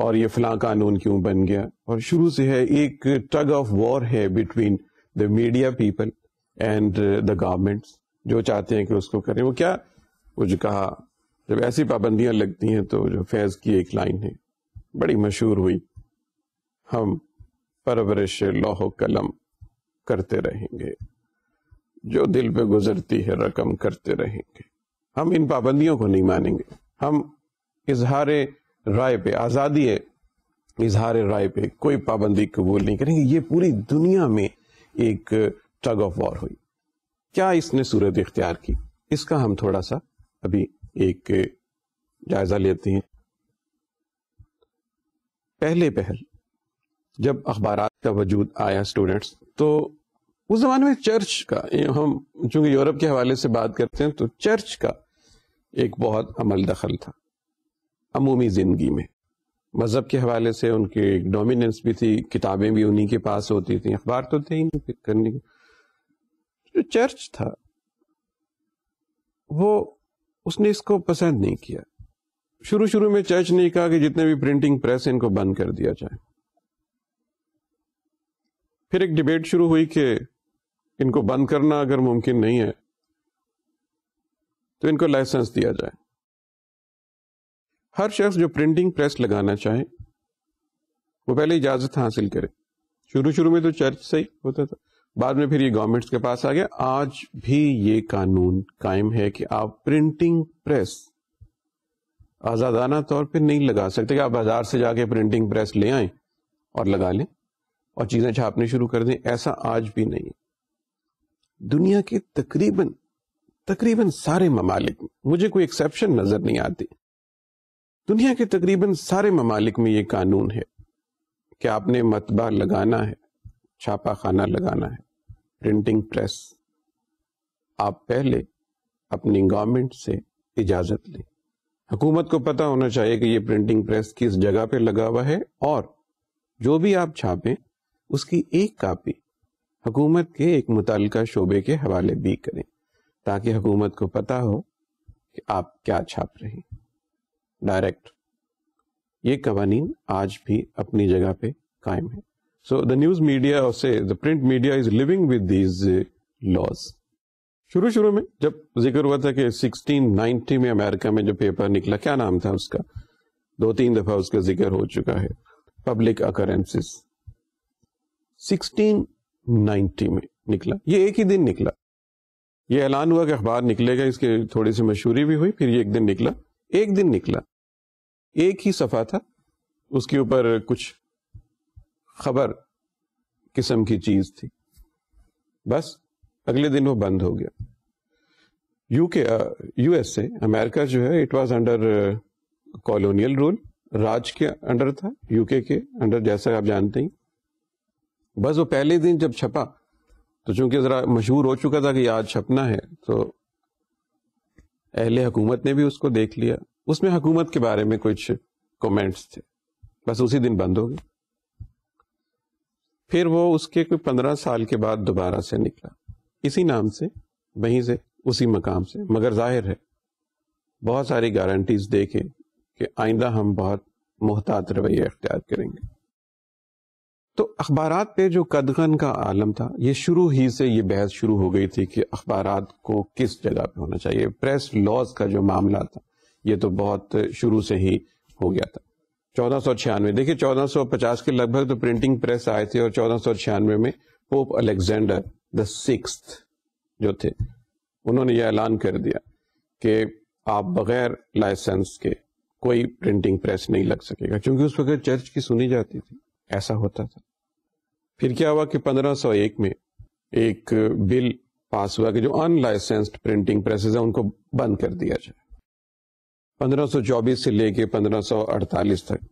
और ये फिलहाल कानून क्यों बन गया और शुरू से है एक टग ऑफ वॉर है between the media people and the governments जो चाहते हैं कि उसको करें वो क्या वो जो कहा जब ऐसी पाबंदियां लगती हैं तो जो फैज की एक लाइन है बड़ी मशहूर हुई हम परवरिश लोहो कलम करते रहेंगे जो दिल पे गुजरती है रकम करते रहेंगे हम इन पाबंदियों को नहीं मानेंगे हम इजहार राय पे आज़ादी है इजहार राय पे कोई पाबंदी कबूल नहीं करेंगे ये पूरी दुनिया में एक टग ऑफ वॉर हुई क्या इसने सूरत इख्तियार की इसका हम थोड़ा सा अभी एक जायजा लेते हैं पहले पहल जब अखबार का वजूद आया स्टूडेंट्स तो उस जमाने में चर्च का हम चूंकि यूरोप के हवाले से बात करते हैं तो चर्च का एक बहुत अमल दखल था अमूमी ज़िंदगी में मज़हब के हवाले से उनकी एक डोमिनेंस भी थी किताबें भी उन्हीं के पास होती थी अखबार तो थे ही नहीं करने के जो चर्च था वो उसने इसको पसंद नहीं किया शुरू शुरू में चर्च ने कहा कि जितने भी प्रिंटिंग प्रेस इनको बंद कर दिया जाए फिर एक डिबेट शुरू हुई कि इनको बंद करना अगर मुमकिन नहीं है तो इनको लाइसेंस दिया जाए हर शख्स जो प्रिंटिंग प्रेस लगाना चाहे वो पहले इजाज़त हासिल करे शुरू शुरू में तो चर्च से ही होता था बाद में फिर ये गवर्नमेंट्स के पास आ गया आज भी ये कानून कायम है कि आप प्रिंटिंग प्रेस आज़ादाना तौर पे नहीं लगा सकते कि आप बाजार से जाके प्रिंटिंग प्रेस ले आए और लगा लें और चीज़ें छापने शुरू कर दें ऐसा आज भी नहीं दुनिया के तकरीबन तकरीबन सारे ममालिक मुझे कोई एक्सेप्शन नज़र नहीं आती दुनिया के तकरीबन सारे ममालिक में ये कानून है कि आपने मतबा लगाना है छापा खाना लगाना है प्रिंटिंग प्रेस आप पहले अपनी गवर्नमेंट से इजाजत लें हुकूमत को पता होना चाहिए कि ये प्रिंटिंग प्रेस किस जगह पे लगा हुआ है और जो भी आप छापें उसकी एक कापी हुकूमत के एक मुतल शोबे के हवाले भी करें ताकि हुकूमत को पता हो कि आप क्या छाप रहे हैं डायरेक्ट ये कवानीन आज भी अपनी जगह पे कायम है सो द न्यूज मीडिया से the print media is living with these laws शुरू शुरू में जब जिक्र हुआ था कि 1690 में अमेरिका में जो पेपर निकला क्या नाम था उसका दो तीन दफा उसका जिक्र हो चुका है पब्लिक अकरेंसेस 1690 में निकला ये एक ही दिन निकला ये ऐलान हुआ कि अखबार निकलेगा इसके थोड़ी सी मशहूरी भी हुई फिर ये एक दिन निकला एक दिन निकला एक ही सफा था उसके ऊपर कुछ खबर किस्म की चीज थी बस अगले दिन वो बंद हो गया यूके यूएस uh, से अमेरिका जो है it was under colonial rule Raj के अंडर था यूके के अंडर जैसा आप जानते हैं बस वो पहले दिन जब छपा तो चूंकि जरा मशहूर हो चुका था कि आज छपना है तो अहले हकूमत ने भी उसको देख लिया उसमें हकूमत के बारे में कुछ कमेंट्स थे बस उसी दिन बंद हो गए फिर वो उसके कोई पंद्रह साल के बाद दोबारा से निकला इसी नाम से वहीं से उसी मकाम से मगर जाहिर है बहुत सारी गारंटीज देके कि आइंदा हम बहुत मोहतात रवैया अख्तियार करेंगे तो अखबार पे जो कदगन का आलम था ये शुरू ही से ये बहस शुरू हो गई थी कि अखबार को किस जगह पे होना चाहिए प्रेस लॉज का जो मामला था ये तो बहुत शुरू से ही हो गया था चौदह सौ छियानवे देखिए चौदह सौ पचास के लगभग तो प्रिंटिंग प्रेस आए थे और चौदह सौ छियानवे में पोप अलेक्जेंडर द सिक्स जो थे उन्होंने यह ऐलान कर दिया कि आप बगैर लाइसेंस के कोई प्रिंटिंग प्रेस नहीं लग सकेगा क्योंकि उस वक्त चर्च की सुनी जाती थी ऐसा होता था फिर क्या हुआ कि 1501 में एक बिल पास हुआ कि जो अनलाइसेंस्ड प्रिंटिंग प्रेसेस है उनको बंद कर दिया जाए 1524 से लेके 1548 तक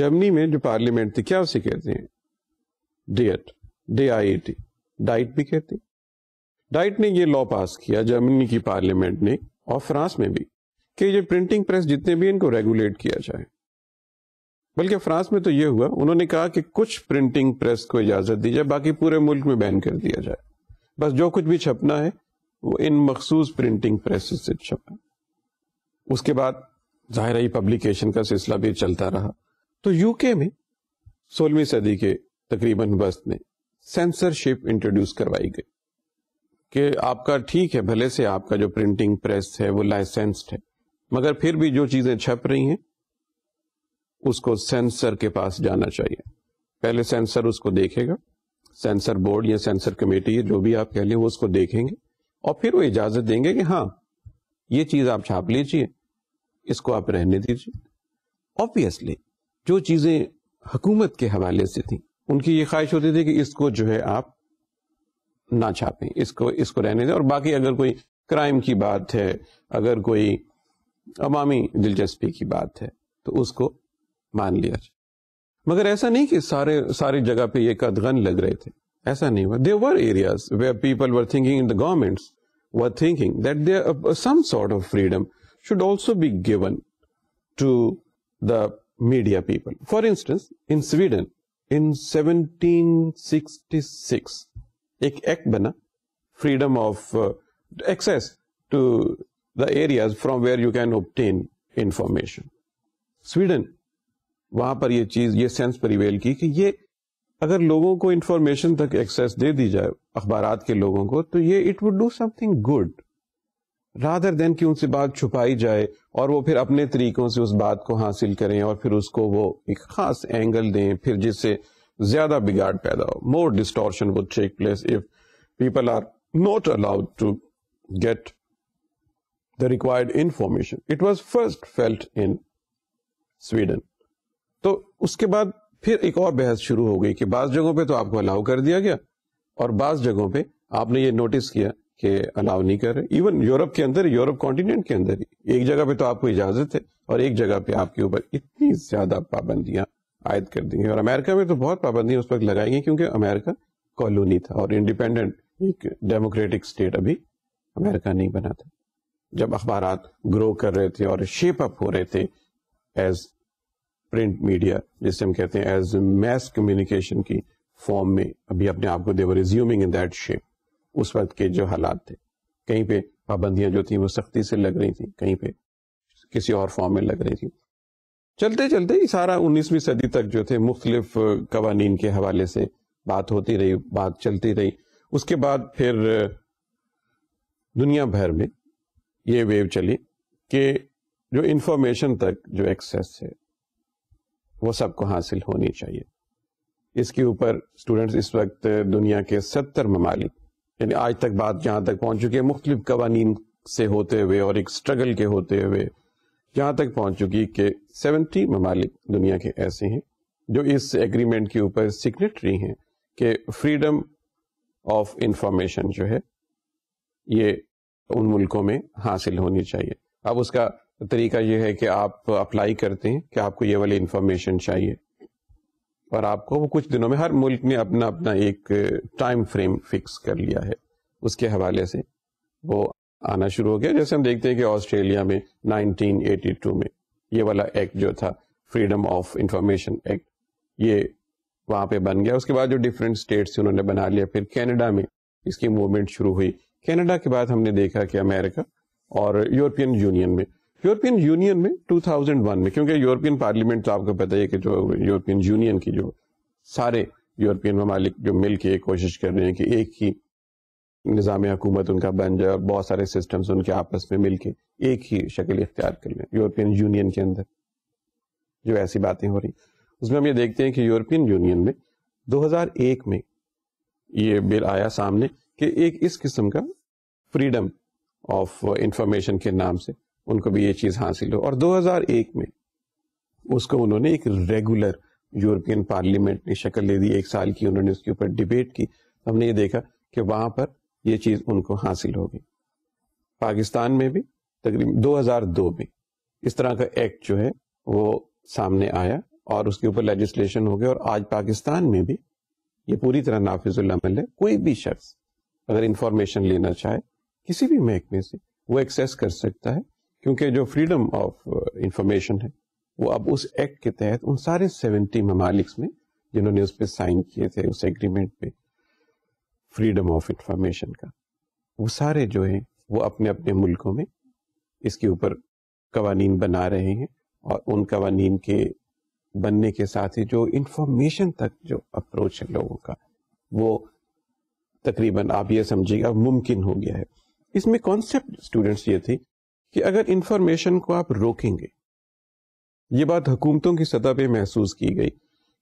जर्मनी में जो पार्लियामेंट थी क्या उसे कहते हैं डीएट डी आई टी डाइट भी कहते हैं डाइट ने ये लॉ पास किया जर्मनी की पार्लियामेंट ने और फ्रांस में भी कि ये प्रिंटिंग प्रेस जितने भी इनको रेगुलेट किया जाए बल्कि फ्रांस में तो ये हुआ उन्होंने कहा कि कुछ प्रिंटिंग प्रेस को इजाजत दी जाए बाकी पूरे मुल्क में बैन कर दिया जाए बस जो कुछ भी छपना है वो इन मखसूस प्रिंटिंग प्रेस से छपा उसके बाद जाहिर ही पब्लिकेशन का सिलसिला भी चलता रहा तो यूके में सोलहवीं सदी के तकरीबन बस में सेंसरशिप इंट्रोड्यूस करवाई गई कि आपका ठीक है भले से आपका जो प्रिंटिंग प्रेस है वो लाइसेंस्ड है मगर फिर भी जो चीजें छप रही हैं उसको सेंसर के पास जाना चाहिए पहले सेंसर उसको देखेगा सेंसर बोर्ड या सेंसर कमेटी जो भी आप कह लें वो उसको देखेंगे और फिर वो इजाजत देंगे कि हाँ ये चीज आप छाप लीजिए इसको आप रहने दीजिए ऑब्वियसली जो चीजें हुकूमत के हवाले से थी उनकी ये ख्वाहिश होती थी कि इसको जो है आप ना छापें इसको इसको रहने दें और बाकी अगर कोई क्राइम की बात है अगर कोई अवामी दिलचस्पी की बात है तो उसको मान लिया जाए मगर ऐसा नहीं कि सारे सारी जगह पे ये कदगन लग रहे थे ऐसा नहीं हुआ there were areas where people were thinking in the governments were thinking that there some sort of freedom should also be given to the media people. For instance, in Sweden, in 1766, एक एक्ट बना freedom of access to the areas from where you can obtain information Sweden वहां पर ये चीज ये सेंस परिवेल की कि ये अगर लोगों को इंफॉर्मेशन तक एक्सेस दे दी जाए अखबार के लोगों को तो ये it would do something good rather than कि उनसे बात छुपाई जाए और वो फिर अपने तरीकों से उस बात को हासिल करें और फिर उसको वो एक खास एंगल दें फिर जिससे ज्यादा बिगाड़ पैदा हो more distortion would take place if people are not allowed to get the required information it was first felt in Sweden तो उसके बाद फिर एक और बहस शुरू हो गई कि बाज जगहों पे तो आपको अलाउ कर दिया गया और बाज जगहों पे आपने ये नोटिस किया कि अलाउ नहीं कर रहे इवन यूरोप के अंदर यूरोप कॉन्टिनेंट के अंदर एक जगह पे तो आपको इजाजत है और एक जगह पे आपके ऊपर इतनी ज्यादा पाबंदियां आयद कर दी हैं और अमेरिका में तो बहुत पाबंदियां उस वक्त लगाई गई क्योंकि अमेरिका कॉलोनी था और इंडिपेंडेंट एक डेमोक्रेटिक स्टेट अभी अमेरिका नहीं बना था जब अखबार ग्रो कर रहे थे और शेप अप हो रहे थे एज प्रिंट मीडिया जिसे हम कहते हैं एज मैस कम्युनिकेशन की फॉर्म में अभी अपने आप को they were resuming in that shape उस वक्त के जो हालात थे कहीं पे पाबंदियां जो थी वो सख्ती से लग रही थी कहीं पे किसी और फॉर्म में लग रही थी चलते चलते ही सारा 19वीं सदी तक जो थे मुख्तलिफ कवानीन के हवाले से बात होती रही बात चलती रही उसके बाद फिर दुनिया भर में ये वेव चली कि जो इन्फॉर्मेशन तक जो एक्सेस है वो सबको हासिल होनी चाहिए इसके ऊपर स्टूडेंट्स इस वक्त दुनिया के सत्तर ममालिक यानी आज तक बात जहाँ तक पहुँच चुकी है मुख्तलिफ कवानीन से होते हुए और एक स्ट्रगल के होते हुए यहाँ तक पहुँच चुकी कि सेवेंटी ममालिक दुनिया के ऐसे हैं जो इस एग्रीमेंट के ऊपर सिग्नेटरी हैं कि फ्रीडम ऑफ इंफॉर्मेशन जो है ये उन मुल्कों में हासिल होनी चाहिए अब उसका तरीका यह है कि आप अप्लाई करते हैं कि आपको ये वाली इंफॉर्मेशन चाहिए और आपको वो कुछ दिनों में हर मुल्क ने अपना अपना एक टाइम फ्रेम फिक्स कर लिया है उसके हवाले से वो आना शुरू हो गया जैसे हम देखते हैं कि ऑस्ट्रेलिया में 1982 में ये वाला एक्ट जो था फ्रीडम ऑफ इंफॉर्मेशन एक्ट ये वहाँ पे बन गया उसके बाद जो डिफरेंट स्टेट्स उन्होंने बना लिया फिर कनाडा में इसकी मूवमेंट शुरू हुई कनाडा के बाद हमने देखा कि अमेरिका और यूरोपियन यूनियन में यूरोपियन यूनियन में 2001 में क्योंकि यूरोपियन पार्लियामेंट तो आपको पता है कि जो यूरोपियन यूनियन की जो सारे यूरोपियन ममालिक जो मिल के कोशिश कर रहे हैं कि एक ही निज़ाम हुकूमत उनका बन जाए और बहुत सारे सिस्टम्स उनके आपस में मिल के एक ही शक्ल इख्तियार कर लें यूरोपियन यूनियन के अंदर जो ऐसी बातें हो रही उसमें हम ये देखते हैं कि यूरोपियन यूनियन में 2001 में ये बिल आया सामने कि एक इस किस्म का फ्रीडम ऑफ इंफॉर्मेशन के नाम से उनको भी ये चीज़ हासिल हो और 2001 में उसको उन्होंने एक रेगुलर यूरोपियन पार्लियामेंट ने शक्ल दे दी एक साल की उन्होंने उसके ऊपर डिबेट की हमने ये देखा कि वहाँ पर ये चीज़ उनको हासिल हो गई पाकिस्तान में भी तकरीबन 2002 में इस तरह का एक्ट जो है वो सामने आया और उसके ऊपर लेजिस्लेशन हो गया और आज पाकिस्तान में भी ये पूरी तरह नाफिजुलमल है कोई भी शख्स अगर इंफॉर्मेशन लेना चाहे किसी भी महकमे से वो एक्सेस कर सकता है क्योंकि जो फ्रीडम ऑफ इंफॉर्मेशन है वो अब उस एक्ट के तहत उन सारे सेवेंटी ममालिक्स में जिन्होंने उस पर साइन किए थे उस एग्रीमेंट पे फ्रीडम ऑफ इंफॉर्मेशन का वो सारे जो है वो अपने अपने मुल्कों में इसके ऊपर कवानीन बना रहे हैं और उन कवानीन के बनने के साथ ही जो इंफॉर्मेशन तक जो अप्रोच है लोगों का वो तकरीबन आप ये समझिए अब मुमकिन हो गया है इसमें कॉन्सेप्ट स्टूडेंट्स ये थी कि अगर इंफॉर्मेशन को आप रोकेंगे ये बात हुकूमतों की सतह पे महसूस की गई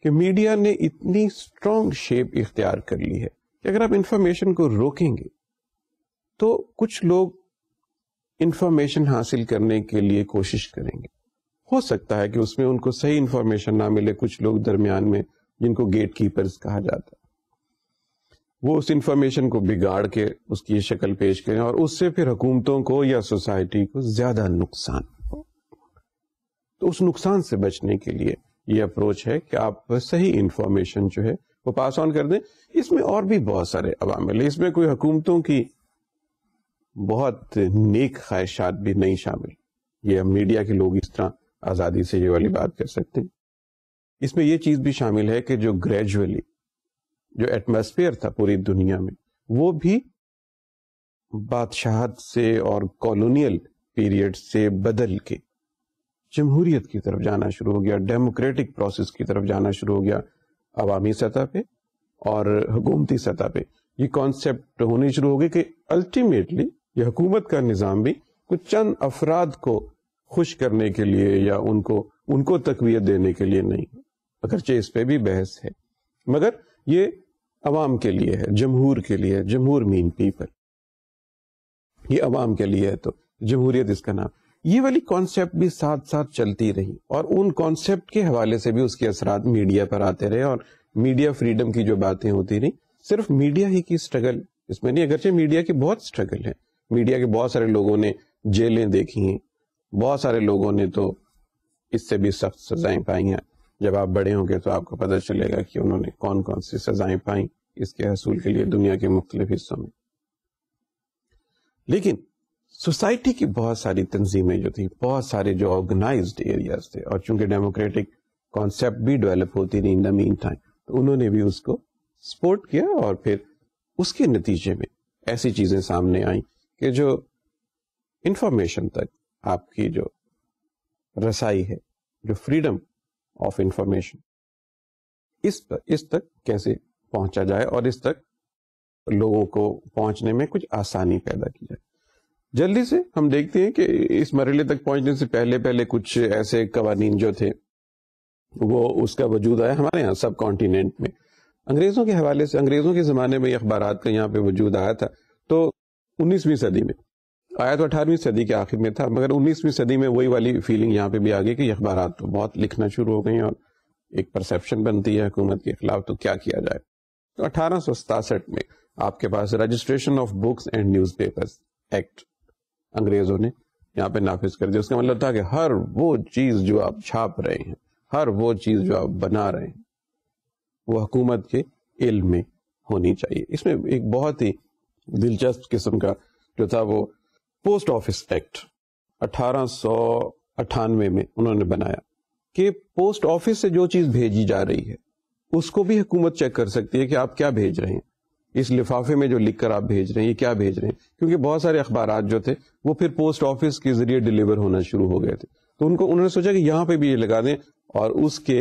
कि मीडिया ने इतनी स्ट्रांग शेप इख्तियार कर ली है कि अगर आप इंफॉर्मेशन को रोकेंगे तो कुछ लोग इंफॉर्मेशन हासिल करने के लिए कोशिश करेंगे हो सकता है कि उसमें उनको सही इंफॉर्मेशन ना मिले कुछ लोग दरमियान में जिनको गेट कीपर्स कहा जाता है वो उस इंफॉर्मेशन को बिगाड़ के उसकी शक्ल पेश करें और उससे फिर हुकूमतों को या सोसाइटी को ज्यादा नुकसान हो तो उस नुकसान से बचने के लिए ये अप्रोच है कि आप सही इंफॉर्मेशन जो है वो पास ऑन कर दें इसमें और भी बहुत सारे अवामिल इसमें कोई हुकूमतों की बहुत नेक ख्वाहिशात भी नहीं शामिल ये हम मीडिया के लोग इस तरह आज़ादी से ये वाली बात कर सकते हैं इसमें यह चीज़ भी शामिल है कि जो ग्रेजुअली जो एटमॉस्फेयर था पूरी दुनिया में वो भी बादशाहत से और कॉलोनियल पीरियड से बदल के जमहूरियत की तरफ जाना शुरू हो गया डेमोक्रेटिक प्रोसेस की तरफ जाना शुरू हो गया अवामी सतह पे और हुकूमती सतह पे ये कॉन्सेप्ट होने शुरू हो गए कि अल्टीमेटली ये हुकूमत का निज़ाम भी कुछ चंद अफराद को खुश करने के लिए या उनको उनको तकवीत देने के लिए नहीं अगरचे इस पे भी बहस है मगर ये अवाम के लिए है जमहूर के लिए जमहूर मीन पीपल ये अवाम के लिए है तो जमहूरियत इसका नाम ये वाली कॉन्सेप्ट भी साथ साथ चलती रही और उन कॉन्सेप्ट के हवाले से भी उसके असरात मीडिया पर आते रहे और मीडिया फ्रीडम की जो बातें होती रही सिर्फ मीडिया ही की स्ट्रगल इसमें नहीं अगरचे मीडिया की बहुत स्ट्रगल है मीडिया के बहुत सारे लोगों ने जेलें देखी हैं बहुत सारे लोगों ने तो इससे भी सख्त सजाएं पाई हैं जब आप बड़े होंगे तो आपको पता चलेगा कि उन्होंने कौन कौन सी सजाएं पाई इसके हसूल के लिए दुनिया के मुख्तलिफ हिस्सों में लेकिन सोसाइटी की बहुत सारी तंजीमें जो थी बहुत सारे जो ऑर्गेनाइज एरियाज थे और चूंकि डेमोक्रेटिक कॉन्सेप्ट भी डेवलप होती रही इन द मीन टाइम तो उन्होंने भी उसको सपोर्ट किया और फिर उसके नतीजे में ऐसी चीजें सामने आई कि जो इंफॉर्मेशन तक आपकी जो रसाई है जो फ्रीडम ऑफ इंफॉर्मेशन इस तक, इस तक कैसे पहुंचा जाए और इस तक लोगों को पहुंचने में कुछ आसानी पैदा की जाए जल्दी से हम देखते हैं कि इस मरहले तक पहुंचने से पहले पहले कुछ ऐसे कवानीन जो थे वो उसका वजूद आया हमारे यहाँ सब कॉन्टिनेंट में अंग्रेजों के हवाले से अंग्रेजों के ज़माने में अखबार का यहाँ पे वजूद आया था तो 19वीं सदी में आया तो अठारहवीं सदी के आखिर में था मगर उन्नीसवीं सदी में वही वाली फीलिंग यहाँ पे भी आ गई कि अखबार तो बहुत लिखना शुरू हो गई और एक परसेप्शन बनती है हुकूमत के खिलाफ तो क्या किया जाए तो अठारह में आपके पास registration of books and news act अंग्रेजों ने यहाँ पे नाफिज कर दिया उसका मतलब था कि हर वो चीज जो आप छाप रहे हैं हर वो चीज जो आप बना रहे हैं वो हकूमत के इल्म में होनी चाहिए इसमें एक बहुत ही दिलचस्प किस्म का जो था वो पोस्ट ऑफिस एक्ट अठारह में उन्होंने बनाया कि पोस्ट ऑफिस से जो चीज भेजी जा रही है उसको भी हुकूमत चेक कर सकती है कि आप क्या भेज रहे हैं इस लिफाफे में जो लिखकर आप भेज रहे हैं ये क्या भेज रहे हैं क्योंकि बहुत सारे अखबार जो थे वो फिर पोस्ट ऑफिस के जरिए डिलीवर होना शुरू हो गए थे तो उनको उन्होंने सोचा कि यहाँ पे भी ये लगा दें और उसके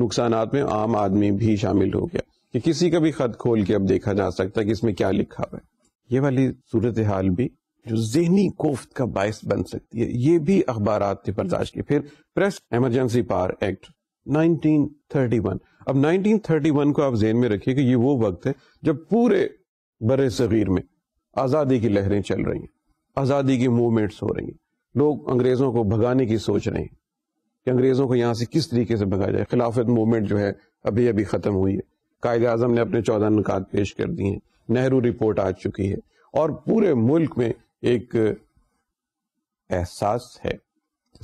नुकसान में आम आदमी भी शामिल हो गया कि किसी का भी खत खोल के अब देखा जा सकता है कि इसमें क्या लिखा हुआ है ये वाली सूरत हाल भी जो जहनी कोफ्त का बायस बन सकती है ये भी अखबार थे बर्दाश्त की फिर प्रेस एमरजेंसी पावर एक्ट 1931 अब 1931 को आप जेन में रखिए कि ये वो वक्त है जब पूरे बर सगीर में आज़ादी की लहरें चल रही हैं आज़ादी की मूवमेंट्स हो रही हैं लोग अंग्रेज़ों को भगाने की सोच रहे हैं कि अंग्रेज़ों को यहाँ से किस तरीके से भगाया जाए खिलाफत मूवमेंट जो है अभी अभी ख़त्म हुई है कायद अजम ने अपने चौदह नकात पेश कर दिए हैं नेहरू रिपोर्ट आ चुकी है और पूरे मुल्क में एक एहसास है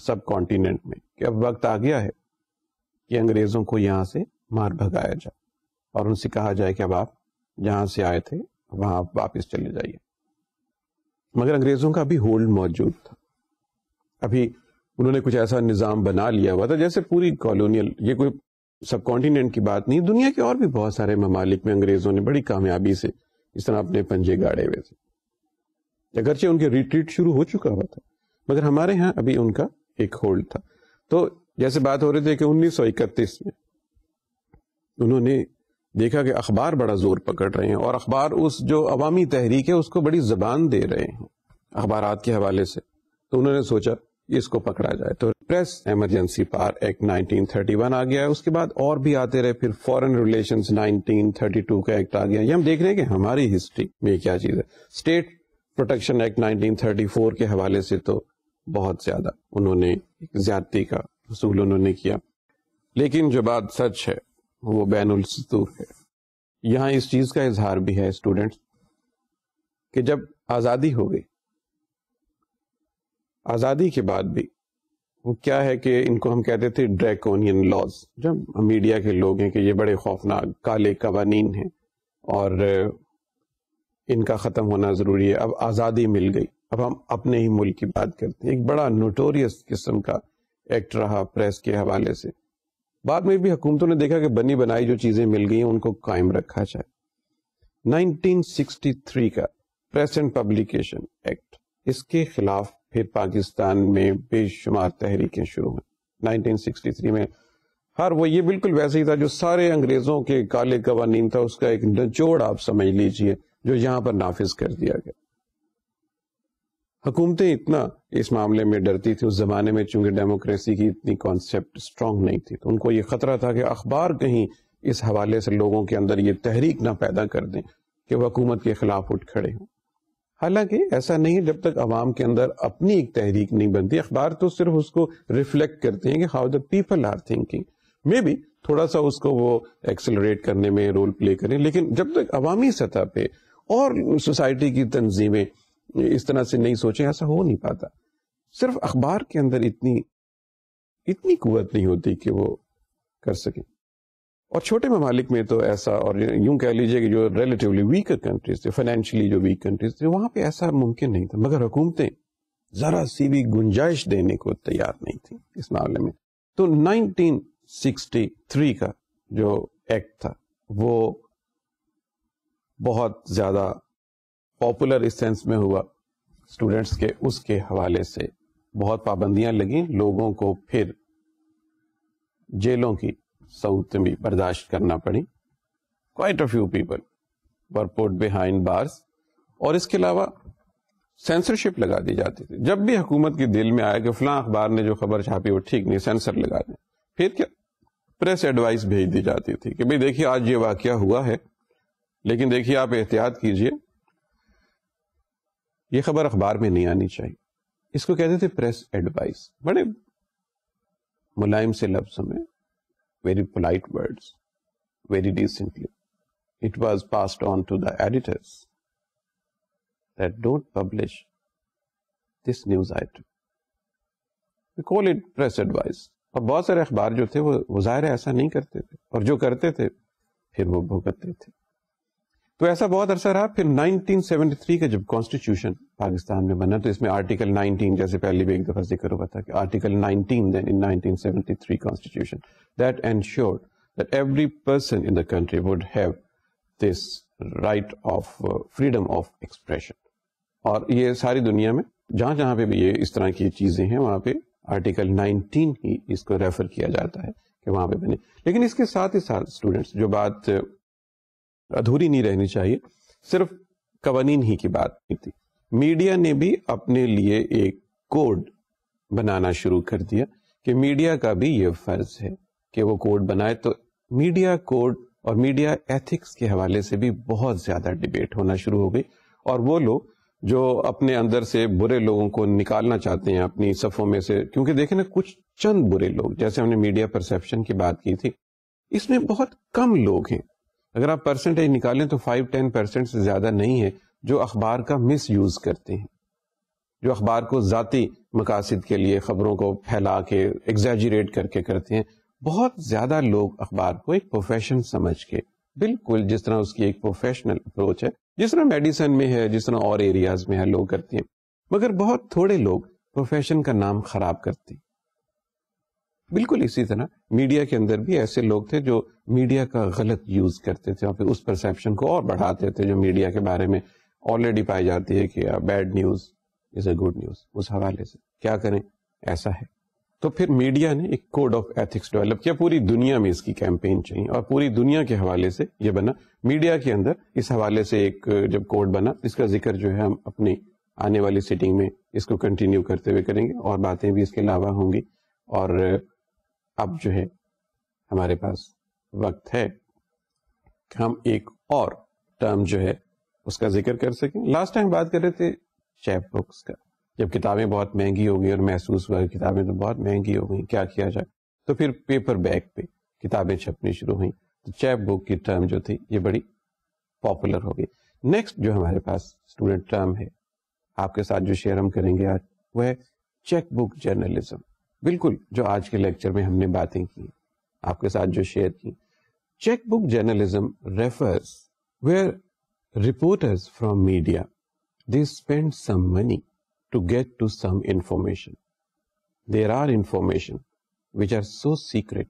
सब कॉन्टिनेंट में कि अब वक्त आ गया है कि अंग्रेजों को यहाँ से मार भगाया जाए और उनसे कहा जाए कि अब आप जहां से आए थे वहां आप वापस चले जाइए मगर अंग्रेजों का भी होल्ड मौजूद था अभी उन्होंने कुछ ऐसा निज़ाम बना लिया हुआ था जैसे पूरी कॉलोनियल ये कोई सब कॉन्टिनेंट की बात नहीं दुनिया के और भी बहुत सारे ममालिक में अंग्रेजों ने बड़ी कामयाबी से इस तरह अपने पंजे गाड़े हुए थे अगरचे उनके रिट्रीट शुरू हो चुका हुआ था मगर हमारे यहाँ अभी उनका एक होल्ड था तो जैसे बात हो रही थी कि 1931 में उन्होंने देखा कि अखबार बड़ा जोर पकड़ रहे हैं और अखबार उस जो अवामी तहरीक है उसको बड़ी जबान दे रहे हैं अखबार के हवाले से तो उन्होंने सोचा इसको पकड़ा जाए तो प्रेस इमरजेंसी पार एक्ट 1931 आ गया उसके बाद और भी आते रहे फिर फॉरेन रिलेशंस 1932 का एक्ट आ गया ये हम देख रहे हैं कि हमारी हिस्ट्री में क्या चीज है स्टेट प्रोटेक्शन एक्ट 1934 के हवाले से तो बहुत ज्यादा उन्होंने ज्यादती का वसूल उन्होंने किया लेकिन जो बात सच है वो बैन सतूर है यहाँ इस चीज का इजहार भी है स्टूडेंट्स कि जब आजादी हो गई आज़ादी के बाद भी वो क्या है कि इनको हम कहते थे ड्रैकोनियन लॉज जब मीडिया के लोग हैं कि ये बड़े खौफनाक काले कवानीन हैं और इनका ख़त्म होना ज़रूरी है अब आज़ादी मिल गई अब हम अपने ही मुल्क की बात करते हैं एक बड़ा नोटोरियस किस्म का एक्ट रहा प्रेस के हवाले से बाद में भी हुकूमतों ने देखा कि बनी बनाई जो चीज़ें मिल गई हैं उनको कायम रखा जाए 1963 का प्रेस एंड पब्लिकेशन एक्ट इसके खिलाफ फिर पाकिस्तान में बेशुमार तहरीकें शुरू हुई 1963 में हर वो ये बिल्कुल वैसे ही था जो सारे अंग्रेजों के काले कवानीन था उसका एक नचोड़ आप समझ लीजिए जो यहां पर नाफिज कर दिया गया हुकूमतें इतना इस मामले में डरती थी उस जमाने में चूंकि डेमोक्रेसी की इतनी कॉन्सेप्ट स्ट्रांग नहीं थी तो उनको ये खतरा था कि अखबार कहीं इस हवाले से लोगों के अंदर ये तहरीक ना पैदा कर दें कि वह हुकूमत के खिलाफ उठ खड़े हों हालांकि ऐसा नहीं है जब तक अवाम के अंदर अपनी एक तहरीक नहीं बनती अखबार तो सिर्फ उसको रिफ्लेक्ट करते हैं कि how the people are thinking maybe थोड़ा सा उसको वो एक्सेलरेट करने में रोल प्ले करें लेकिन जब तक अवामी सतह पे और सोसाइटी की तंजीमें इस तरह से नहीं सोचे ऐसा हो नहीं पाता सिर्फ अखबार के अंदर इतनी इतनी कुत नहीं होती कि वो कर सकें और छोटे ममालिक में तो ऐसा और यूं कह लीजिए कि जो रिलेटिवली वीक कंट्रीज थे फाइनेंशियली जो वीक कंट्रीज थे वहां पे ऐसा मुमकिन नहीं था मगर हुकूमतें जरा सी भी गुंजाइश देने को तैयार नहीं थी इस मामले में तो 1963 का जो एक्ट था वो बहुत ज्यादा पॉपुलर इस सेंस में हुआ स्टूडेंट्स के उसके हवाले से बहुत पाबंदियां लगी लोगों को फिर जेलों की South में बर्दाश्त करना पड़ी quite a few people were put behind bars और इसके अलावा सेंसरशिप लगा दी जाती थी जब भी हुकूमत के दिल में आया कि फलां अखबार ने जो खबर छापी वो ठीक नहीं सेंसर लगा दें फिर क्या प्रेस एडवाइस भेज दी जाती थी कि भाई देखिए आज ये वाक्य हुआ है लेकिन देखिए आप एहतियात कीजिए ये खबर अखबार में नहीं आनी चाहिए इसको कहते थे प्रेस एडवाइस बड़े मुलायम से लफ्ज में very polite words, very decently. It was passed on to the editors that don't publish this news item. We call it press advice. اور بہت سارے اخبار جو تھے وہ ظاہر ایسا نہیں کرتے تھے اور جو کرتے تھے پھر وہ بھگتتے تھے तो ऐसा बहुत अरसा रहा फिर 1973 का जब कॉन्स्टिट्यूशन पाकिस्तान में बना तो इसमें आर्टिकल 19 जैसे पहले भी एक दफा जिक्र हुआ था कि article 19 then in 1973 constitution that ensured that every person in the country would have this right of freedom of expression और ये सारी दुनिया में जहां जहां पे भी ये इस तरह की चीजें हैं वहां पे आर्टिकल 19 ही इसको रेफर किया जाता है कि वहां पे बने लेकिन इसके साथ ही साथ स्टूडेंट्स जो बात अधूरी नहीं रहनी चाहिए सिर्फ कवानीन ही की बात नहीं थी मीडिया ने भी अपने लिए एक कोड बनाना शुरू कर दिया कि मीडिया का भी ये फर्ज है कि वो कोड बनाए तो मीडिया कोड और मीडिया एथिक्स के हवाले से भी बहुत ज्यादा डिबेट होना शुरू हो गई और वो लोग जो अपने अंदर से बुरे लोगों को निकालना चाहते हैं अपनी सफ़ों में से क्योंकि देखे ना कुछ चंद बुरे लोग जैसे हमने मीडिया परसेप्शन की बात की थी इसमें बहुत कम लोग हैं अगर आप परसेंटेज निकालें तो फाइव टेन परसेंट से ज्यादा नहीं है जो अखबार का मिस यूज करते हैं जो अखबार को ज़ाती मकासद के लिए खबरों को फैला के एग्जैजरेट करके करते हैं बहुत ज़्यादा लोग अखबार को एक प्रोफेशन समझ के बिल्कुल जिस तरह उसकी एक प्रोफेशनल अप्रोच है जिस तरह मेडिसिन में है जिस तरह और एरियाज में है लोग करते हैं मगर बहुत थोड़े लोग प्रोफेशन का नाम खराब करते हैं बिल्कुल इसी तरह मीडिया के अंदर भी ऐसे लोग थे जो मीडिया का गलत यूज करते थे और फिर उस परसेप्शन को और बढ़ाते थे जो मीडिया के बारे में ऑलरेडी पाई जाती है कि bad news is a good news उस हवाले से क्या करें ऐसा है तो फिर मीडिया ने एक कोड ऑफ एथिक्स डेवलप किया पूरी दुनिया में इसकी कैंपेन चाहिए और पूरी दुनिया के हवाले से ये बना मीडिया के अंदर इस हवाले से एक जब कोड बना इसका जिक्र जो है हम अपनी आने वाली सिटिंग में इसको कंटिन्यू करते हुए करेंगे और बातें भी इसके अलावा होंगी और अब जो है हमारे पास वक्त है कि हम एक और टर्म जो है उसका जिक्र कर सकें लास्ट टाइम बात कर रहे थे चैप बुक्स का जब किताबें बहुत महंगी हो गई और महसूस हुआ किताबें तो बहुत महंगी हो गई क्या किया जाए तो फिर पेपर बैग पे किताबें छपनी शुरू हुई तो चैप बुक की टर्म जो थी ये बड़ी पॉपुलर हो गई नेक्स्ट जो हमारे पास स्टूडेंट टर्म है आपके साथ जो शेयर हम करेंगे आज वह है चेक बुक जर्नलिज्म बिल्कुल जो आज के लेक्चर में हमने बातें की आपके साथ जो शेयर की checkbook journalism refers where reporters from media they spend some money to get to some information there are information which are so secret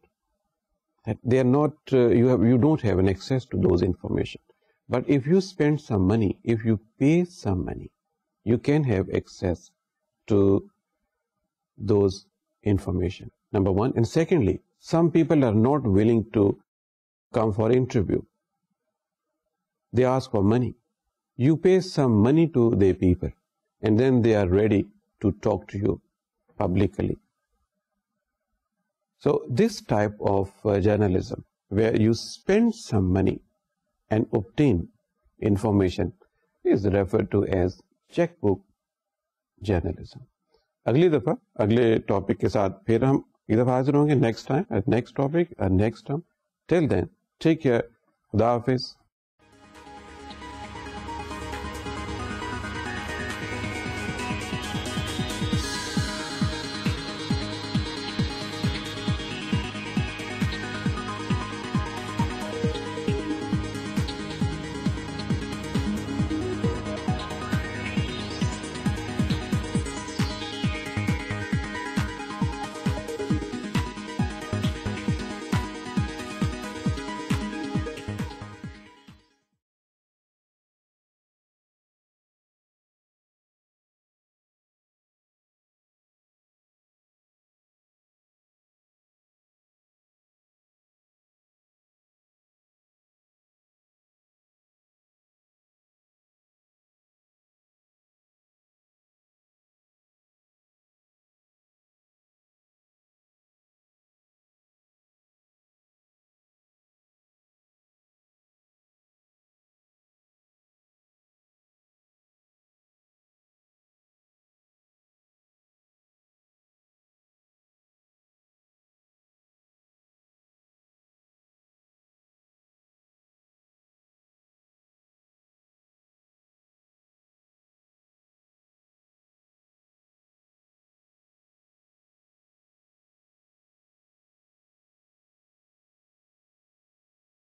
that they are not uh, you have you don't have an access to those information but if you spend some money if you pay some money you can have access to those information, number one. And secondly, some people are not willing to come for interview. They ask for money. You pay some money to the people and then they are ready to talk to you publicly. So this type of uh, journalism where you spend some money and obtain information is referred to as checkbook journalism. अगली दफा अगले टॉपिक के साथ फिर हम इधर हाजिर होंगे next time next topic next term till then ठीक है खुदा हाफिज़